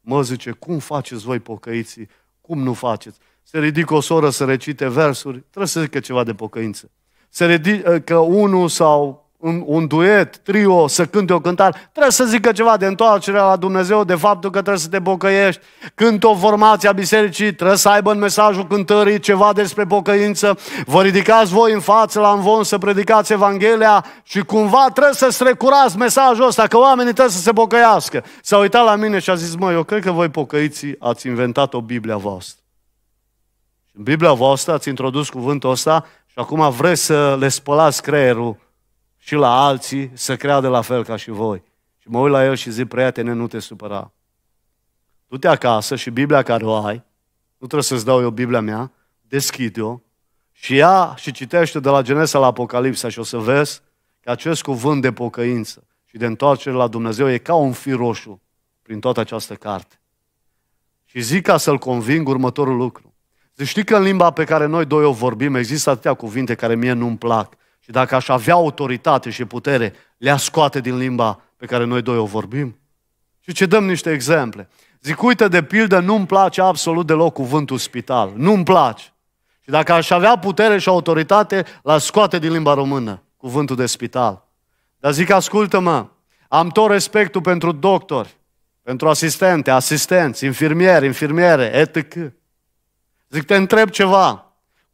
Mă zice, cum faceți voi pocăiții? Cum nu faceți? Se ridică o soră să recite versuri, trebuie să zică ceva de pocăință. Se ridică unul sau un, un duet, trio, să cânte o cântare, trebuie să zică ceva de întoarcerea la Dumnezeu, de faptul că trebuie să te bocăiești. Când o formație a bisericii trebuie să aibă în mesajul cântării ceva despre bocăință, vă ridicați voi în față la învon să predicați Evanghelia și cumva trebuie să strecurați mesajul ăsta, că oamenii trebuie să se bocăiască. S-a uitat la mine și a zis, măi, eu cred că voi pocăiții ați inventat o Biblia voastră. În Biblia voastră ați introdus cuvântul ăsta și acum vreți să le spălați creierul și la alții să creadă la fel ca și voi. Și mă uit la el și zic, prietene, nu te supăra. Du-te acasă și Biblia care o ai, nu trebuie să-ți dau eu Biblia mea, deschide-o și ia și citește de la Genesa la Apocalipsa și o să vezi că acest cuvânt de pocăință și de întoarcere la Dumnezeu e ca un fir roșu prin toată această carte. Și zic ca să-l conving următorul lucru. Deci știi că în limba pe care noi doi o vorbim există atâtea cuvinte care mie nu-mi plac. Și dacă aș avea autoritate și putere, le-a scoate din limba pe care noi doi o vorbim. Și ce dăm niște exemple. Zic, uite, de pildă, nu-mi place absolut deloc cuvântul spital. Nu-mi place. Și dacă aș avea putere și autoritate, la scoate din limba română cuvântul de spital. Dar zic, ascultă-mă, am tot respectul pentru doctori, pentru asistente, asistenți, infirmieri, infirmiere, etc. Zic, te întreb ceva.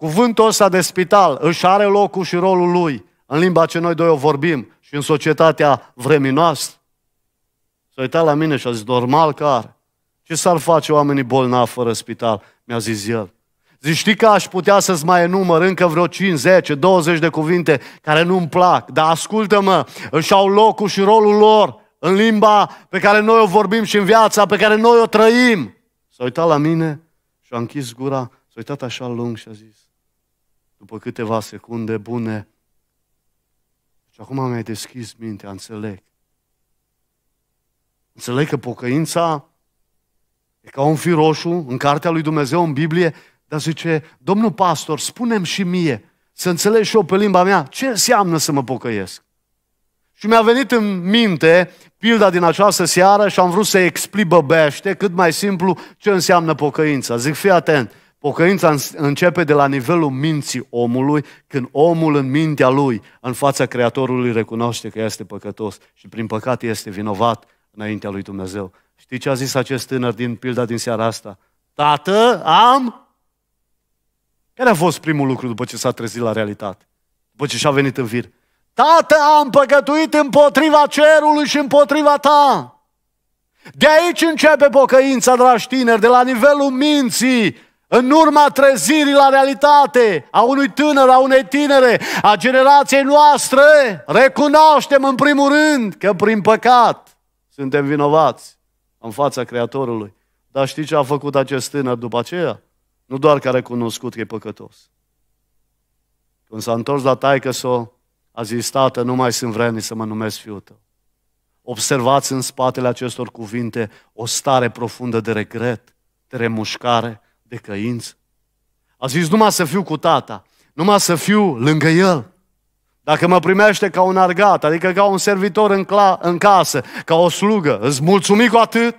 Cuvântul ăsta de spital își are locul și rolul lui în limba ce noi doi o vorbim și în societatea vremii noastre. S-a uitat la mine și a zis, normal că are. Ce s-ar face oamenii bolnavi fără spital? Mi-a zis el. Zici, știi că aș putea să-ți mai enumăr încă vreo 5, 10, 20 de cuvinte care nu-mi plac, dar ascultă-mă, își au locul și rolul lor în limba pe care noi o vorbim și în viața pe care noi o trăim. S-a uitat la mine și a închis gura, s-a uitat așa lung și a zis, după câteva secunde bune. Și acum mi-ai deschis mintea, înțeleg. Înțeleg că pocăința e ca un fir roșu în cartea lui Dumnezeu, în Biblie, dar zice, domnul pastor, spunem și mie, să înțeleg și eu pe limba mea, ce înseamnă să mă pocăiesc. Și mi-a venit în minte pilda din această seară și am vrut să explic băbește cât mai simplu ce înseamnă pocăința. Zic, fii atent, Pocăința începe de la nivelul minții omului, când omul în mintea lui, în fața Creatorului, recunoaște că este păcătos și prin păcat este vinovat înaintea lui Dumnezeu. Știi ce a zis acest tânăr din pilda din seara asta? Tată, am... Care a fost primul lucru după ce s-a trezit la realitate? După ce și-a venit în vir? Tată, am păcătuit împotriva cerului și împotriva ta. De aici începe pocăința, dragi tineri, de la nivelul minții în urma trezirii la realitate a unui tânăr, a unei tinere, a generației noastre, recunoaștem în primul rând că prin păcat suntem vinovați în fața Creatorului. Dar știi ce a făcut acest tânăr după aceea? Nu doar că a recunoscut că e păcătos. Când s-a întors la taică s-o, a zis, tată, nu mai sunt vrednic să mă numesc fiul tău. Observați în spatele acestor cuvinte o stare profundă de regret, de remușcare, de căință. A zis numai să fiu cu tata, numai să fiu lângă el. Dacă mă primește ca un argat, adică ca un servitor în, cla- în casă, ca o slugă, îți mulțumi cu atât.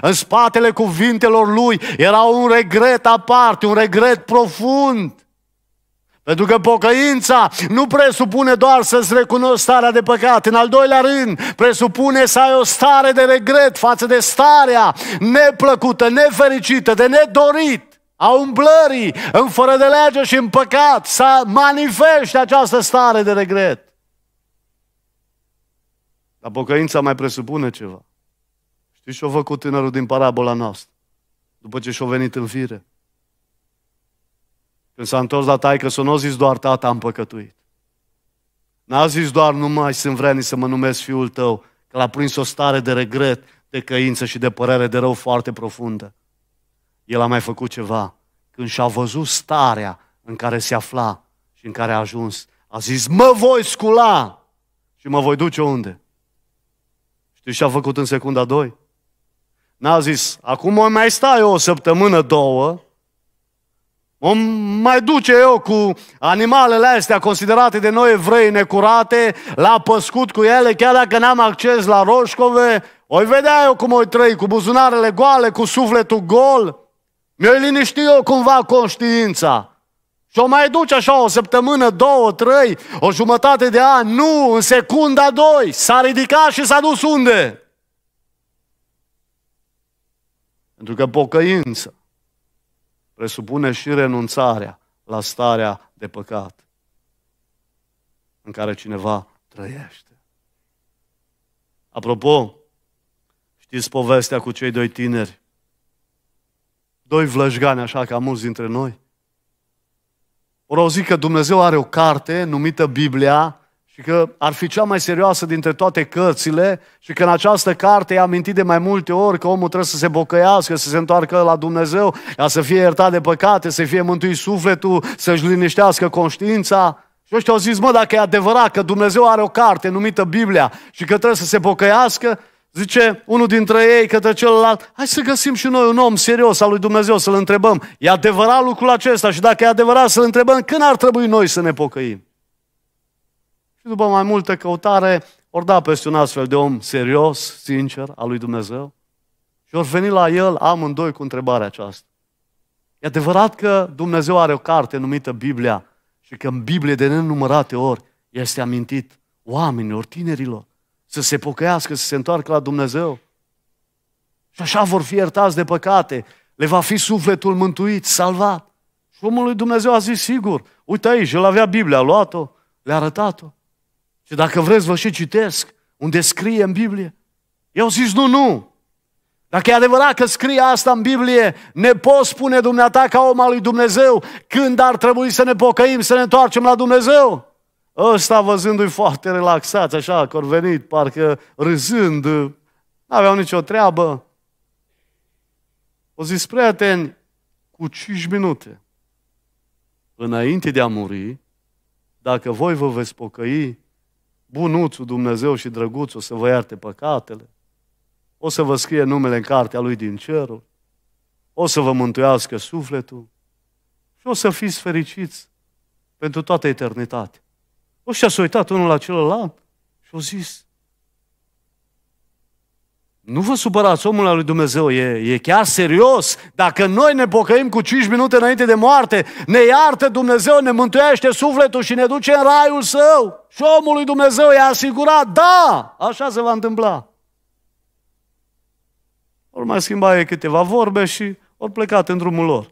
În spatele cuvintelor lui era un regret aparte, un regret profund. Pentru că pocăința nu presupune doar să-ți recunoști starea de păcat. În al doilea rând, presupune să ai o stare de regret față de starea neplăcută, nefericită, de nedorit a umblării în fără de lege și în păcat, să manifeste această stare de regret. Dar pocăința mai presupune ceva. Știți ce-a făcut tânărul din parabola noastră? După ce și-a venit în fire. Când s-a întors la taică, să nu zis doar tata, am păcătuit. N-a zis doar nu mai sunt vrenic să mă numesc fiul tău, că l-a prins o stare de regret, de căință și de părere de rău foarte profundă. El a mai făcut ceva. Când și-a văzut starea în care se afla și în care a ajuns, a zis, mă voi scula și mă voi duce unde? Știți ce a făcut în secunda 2? N-a zis, acum mai stai eu o săptămână, două, o mai duce eu cu animalele astea considerate de noi evrei necurate, la păscut cu ele, chiar dacă n-am acces la roșcove, oi vedea eu cum oi trăi, cu buzunarele goale, cu sufletul gol. Mi-o liniști eu cumva conștiința. Și o mai duce așa o săptămână, două, trei, o jumătate de an, nu, în secunda doi, s-a ridicat și s-a dus unde? Pentru că pocăință presupune și renunțarea la starea de păcat în care cineva trăiește. Apropo, știți povestea cu cei doi tineri? Doi vlăjgani, așa ca mulți dintre noi. Ori au zis că Dumnezeu are o carte numită Biblia, și că ar fi cea mai serioasă dintre toate cărțile și că în această carte i-a amintit de mai multe ori că omul trebuie să se bocăiască, să se întoarcă la Dumnezeu, ca să fie iertat de păcate, să fie mântuit sufletul, să-și liniștească conștiința. Și ăștia au zis, mă, dacă e adevărat că Dumnezeu are o carte numită Biblia și că trebuie să se bocăiască, zice unul dintre ei către celălalt, hai să găsim și noi un om serios al lui Dumnezeu, să-l întrebăm, e adevărat lucrul acesta? Și dacă e adevărat, să-l întrebăm când ar trebui noi să ne pocăim. Și după mai multă căutare, ori da peste un astfel de om serios, sincer, al lui Dumnezeu. Și ori veni la el amândoi cu întrebarea aceasta. E adevărat că Dumnezeu are o carte numită Biblia și că în Biblie de nenumărate ori este amintit oamenilor, tinerilor, să se pocăiască, să se întoarcă la Dumnezeu. Și așa vor fi iertați de păcate, le va fi sufletul mântuit, salvat. Și omul lui Dumnezeu a zis, sigur, uite aici, el avea Biblia, a luat-o, le-a arătat-o. Și dacă vreți, vă și citesc unde scrie în Biblie. Eu zic, nu, nu. Dacă e adevărat că scrie asta în Biblie, ne poți spune dumneata ca om al lui Dumnezeu când ar trebui să ne pocăim, să ne întoarcem la Dumnezeu? Ăsta văzându-i foarte relaxați, așa, că venit, parcă râzând, n-aveau nicio treabă. O zis, prieteni, cu 5 minute, înainte de a muri, dacă voi vă veți pocăi, bunuțul Dumnezeu și drăguțul să vă ierte păcatele, o să vă scrie numele în cartea lui din cerul, o să vă mântuiască sufletul și o să fiți fericiți pentru toată eternitatea. O și a uitat unul la celălalt și au zis, nu vă supărați, omul al lui Dumnezeu e, e chiar serios. Dacă noi ne pocăim cu 5 minute înainte de moarte, ne iartă Dumnezeu, ne mântuiește sufletul și ne duce în raiul său. Și omul lui Dumnezeu e asigurat, da, așa se va întâmpla. Ori mai schimba ei câteva vorbe și ori plecat în drumul lor.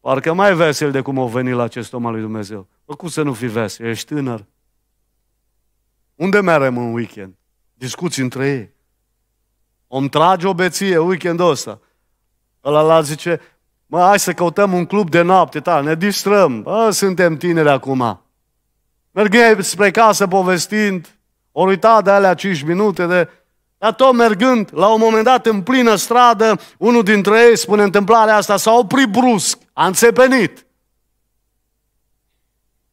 Parcă mai vesel de cum au venit la acest om al lui Dumnezeu. Bă, cum să nu fii vesel? Ești tânăr. Unde merem în weekend? Discuții între ei. Om trage o beție weekendul ăsta. Ăla zice, mă, hai să căutăm un club de noapte, ta, ne distrăm. Bă, suntem tineri acum. Mergeai spre casă povestind, o uita de alea 5 minute de... Dar tot mergând, la un moment dat, în plină stradă, unul dintre ei spune întâmplarea asta, s-a oprit brusc, a înțepenit.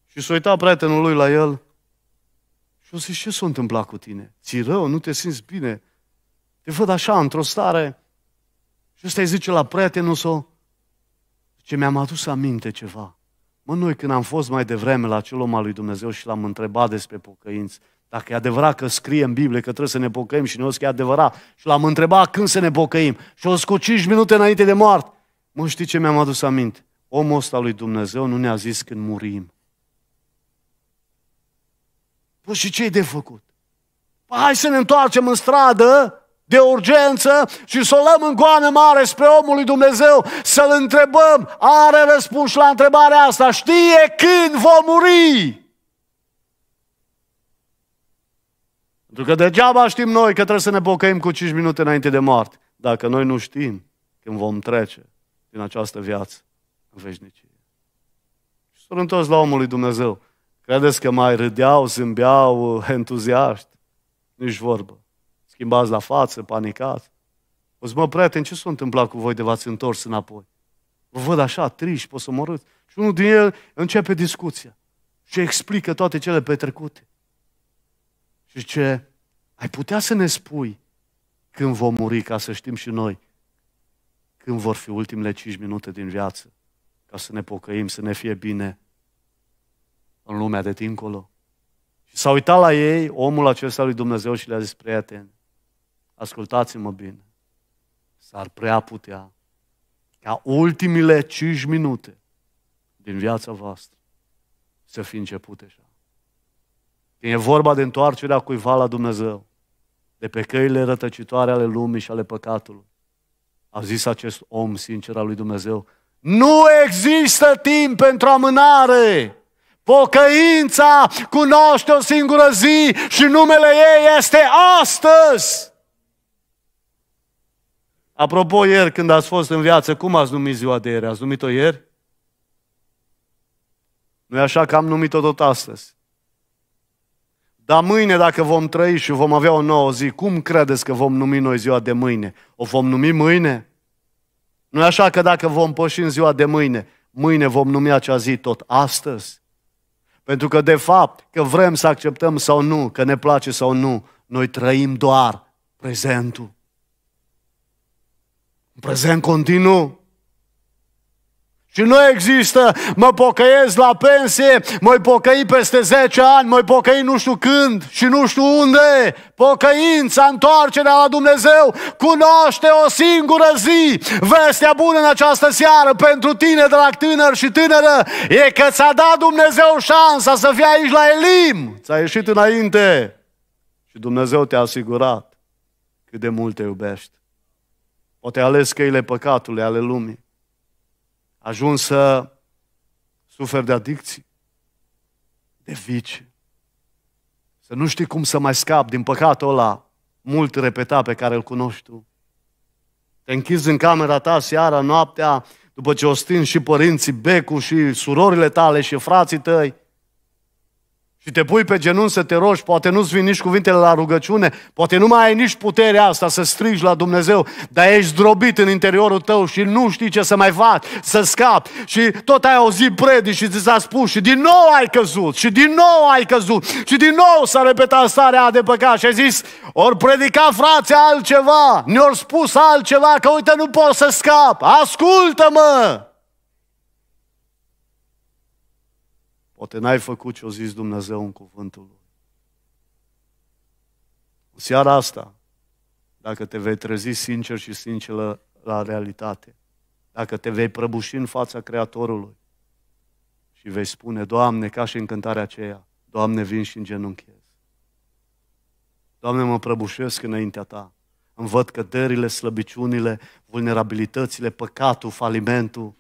Și s-a uitat prietenul lui la el și a zis, ce s-a întâmplat cu tine? Ți rău? Nu te simți bine? te văd așa, într-o stare, și ăsta îi zice la prietenul său, ce mi-am adus aminte ceva. Mă, noi când am fost mai devreme la cel om al lui Dumnezeu și l-am întrebat despre pocăinți, dacă e adevărat că scrie în Biblie că trebuie să ne pocăim și ne că e adevărat, și l-am întrebat când să ne pocăim și o cu 5 minute înainte de moarte, mă, știi ce mi-am adus aminte? Omul ăsta lui Dumnezeu nu ne-a zis când murim. Păi și ce-i de făcut? Păi hai să ne întoarcem în stradă de urgență și să o luăm în goană mare spre omul lui Dumnezeu, să-l întrebăm, are răspuns la întrebarea asta, știe când vom muri. Pentru că degeaba știm noi că trebuie să ne pocăim cu 5 minute înainte de moarte, dacă noi nu știm când vom trece din această viață în veșnicie. Și s la omul lui Dumnezeu. Credeți că mai râdeau, zâmbeau entuziaști? Nici vorbă schimbați la față, panicați. O zic, mă, prieten, ce s-a întâmplat cu voi de v-ați întors înapoi? Vă văd așa, triști, poți să omorâți. Și unul din el începe discuția și explică toate cele petrecute. Și ce? ai putea să ne spui când vom muri, ca să știm și noi când vor fi ultimele 5 minute din viață, ca să ne pocăim, să ne fie bine în lumea de dincolo. Și s-a uitat la ei, omul acesta lui Dumnezeu și le-a zis, prieteni, ascultați-mă bine, s-ar prea putea ca ultimile 5 minute din viața voastră să fi începute așa. Când e vorba de întoarcerea cuiva la Dumnezeu, de pe căile rătăcitoare ale lumii și ale păcatului, a zis acest om sincer al lui Dumnezeu, nu există timp pentru amânare. Pocăința cunoaște o singură zi și numele ei este astăzi. Apropo, ieri când ați fost în viață, cum ați numit ziua de ieri? Ați numit-o ieri? nu e așa că am numit-o tot astăzi. Dar mâine, dacă vom trăi și vom avea o nouă zi, cum credeți că vom numi noi ziua de mâine? O vom numi mâine? nu e așa că dacă vom păși în ziua de mâine, mâine vom numi acea zi tot astăzi? Pentru că, de fapt, că vrem să acceptăm sau nu, că ne place sau nu, noi trăim doar prezentul prezent continuu. Și nu există, mă pocăiesc la pensie, mă pocăi peste 10 ani, mă pocăi nu știu când și nu știu unde. Pocăința, întoarcerea la Dumnezeu, cunoaște o singură zi. Vestea bună în această seară pentru tine, drag tânăr și tânără, e că ți-a dat Dumnezeu șansa să fii aici la Elim. Ți-a ieșit înainte și Dumnezeu te-a asigurat cât de mult te iubești. Poate ales căile păcatului, ale lumii. Ajuns să suferi de adicții, de vici. Să nu știi cum să mai scapi din păcatul ăla mult repetat pe care îl cunoști tu. Te închizi în camera ta seara, noaptea, după ce o și părinții, becul și surorile tale și frații tăi, și te pui pe genunchi să te rogi, poate nu-ți vin nici cuvintele la rugăciune, poate nu mai ai nici puterea asta să strigi la Dumnezeu, dar ești zdrobit în interiorul tău și nu știi ce să mai faci, să scapi și tot ai auzit predii și ți s-a spus și din nou ai căzut și din nou ai căzut și din nou s-a repetat starea de păcat și ai zis, ori predica frate altceva, ne-ori spus altceva că uite nu pot să scap, ascultă-mă! Poate n-ai făcut ce-o zis Dumnezeu în cuvântul Lui. În seara asta, dacă te vei trezi sincer și sincer la, realitate, dacă te vei prăbuși în fața Creatorului și vei spune, Doamne, ca și în cântarea aceea, Doamne, vin și îngenunchez. Doamne, mă prăbușesc înaintea Ta. Îmi văd căderile, slăbiciunile, vulnerabilitățile, păcatul, falimentul.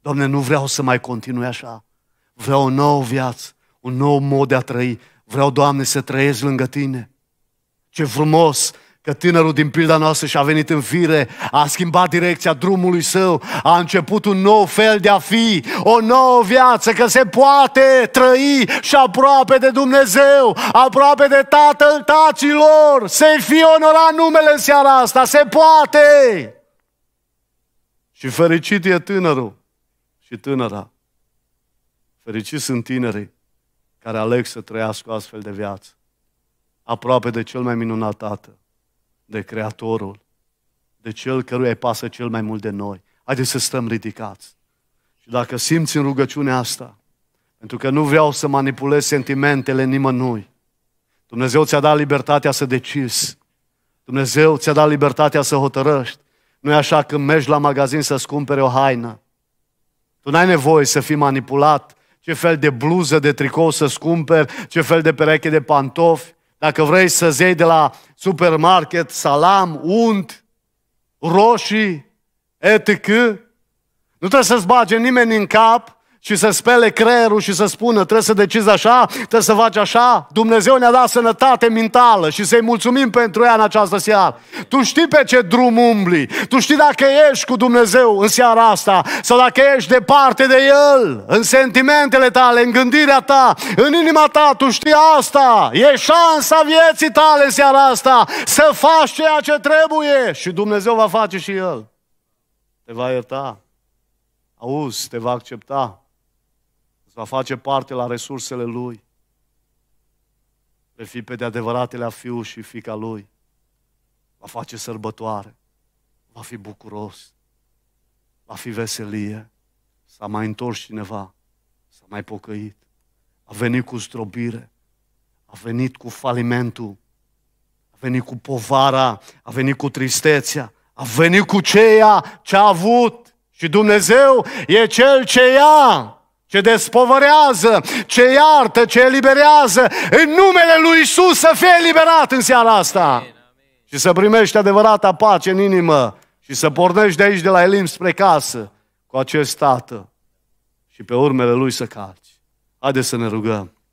Doamne, nu vreau să mai continui așa vreau o nouă viață, un nou mod de a trăi. Vreau, Doamne, să trăiesc lângă Tine. Ce frumos că tânărul din pilda noastră și-a venit în fire, a schimbat direcția drumului său, a început un nou fel de a fi, o nouă viață, că se poate trăi și aproape de Dumnezeu, aproape de Tatăl taților, să-i fie onorat numele în seara asta, se poate! Și fericit e tânărul și tânăra Fericiți sunt tinerii care aleg să trăiască o astfel de viață, aproape de cel mai minunat Tată, de Creatorul, de Cel căruia îi pasă cel mai mult de noi. Haideți să stăm ridicați. Și dacă simți în rugăciunea asta, pentru că nu vreau să manipulez sentimentele nimănui, Dumnezeu ți-a dat libertatea să decizi. Dumnezeu ți-a dat libertatea să hotărăști. Nu e așa când mergi la magazin să-ți cumpere o haină. Tu n-ai nevoie să fii manipulat ce fel de bluză, de tricou să-ți cumperi, ce fel de pereche de pantofi, dacă vrei să-ți iei de la supermarket salam, unt, roșii, etc. Nu trebuie să-ți bage nimeni în cap și să spele creierul și să spună trebuie să decizi așa, trebuie să faci așa. Dumnezeu ne-a dat sănătate mentală și să-i mulțumim pentru ea în această seară. Tu știi pe ce drum umbli, tu știi dacă ești cu Dumnezeu în seara asta sau dacă ești departe de El, în sentimentele tale, în gândirea ta, în inima ta, tu știi asta. E șansa vieții tale în seara asta să faci ceea ce trebuie și Dumnezeu va face și El. Te va ierta. Auzi, te va accepta Îți va face parte la resursele Lui. Vei fi pe de adevăratele a fiu și fica Lui. Va face sărbătoare. Va fi bucuros. Va fi veselie. S-a mai întors cineva. S-a mai pocăit. A venit cu zdrobire. A venit cu falimentul. A venit cu povara. A venit cu tristețea. A venit cu ceea ce a avut. Și Dumnezeu e Cel ce ia ce despovărează, ce iartă, ce eliberează. În numele Lui Isus să fie eliberat în seara asta. Și să primești adevărata pace în inimă și să pornești de aici, de la Elim, spre casă cu acest tată și pe urmele Lui să calci. Haideți să ne rugăm.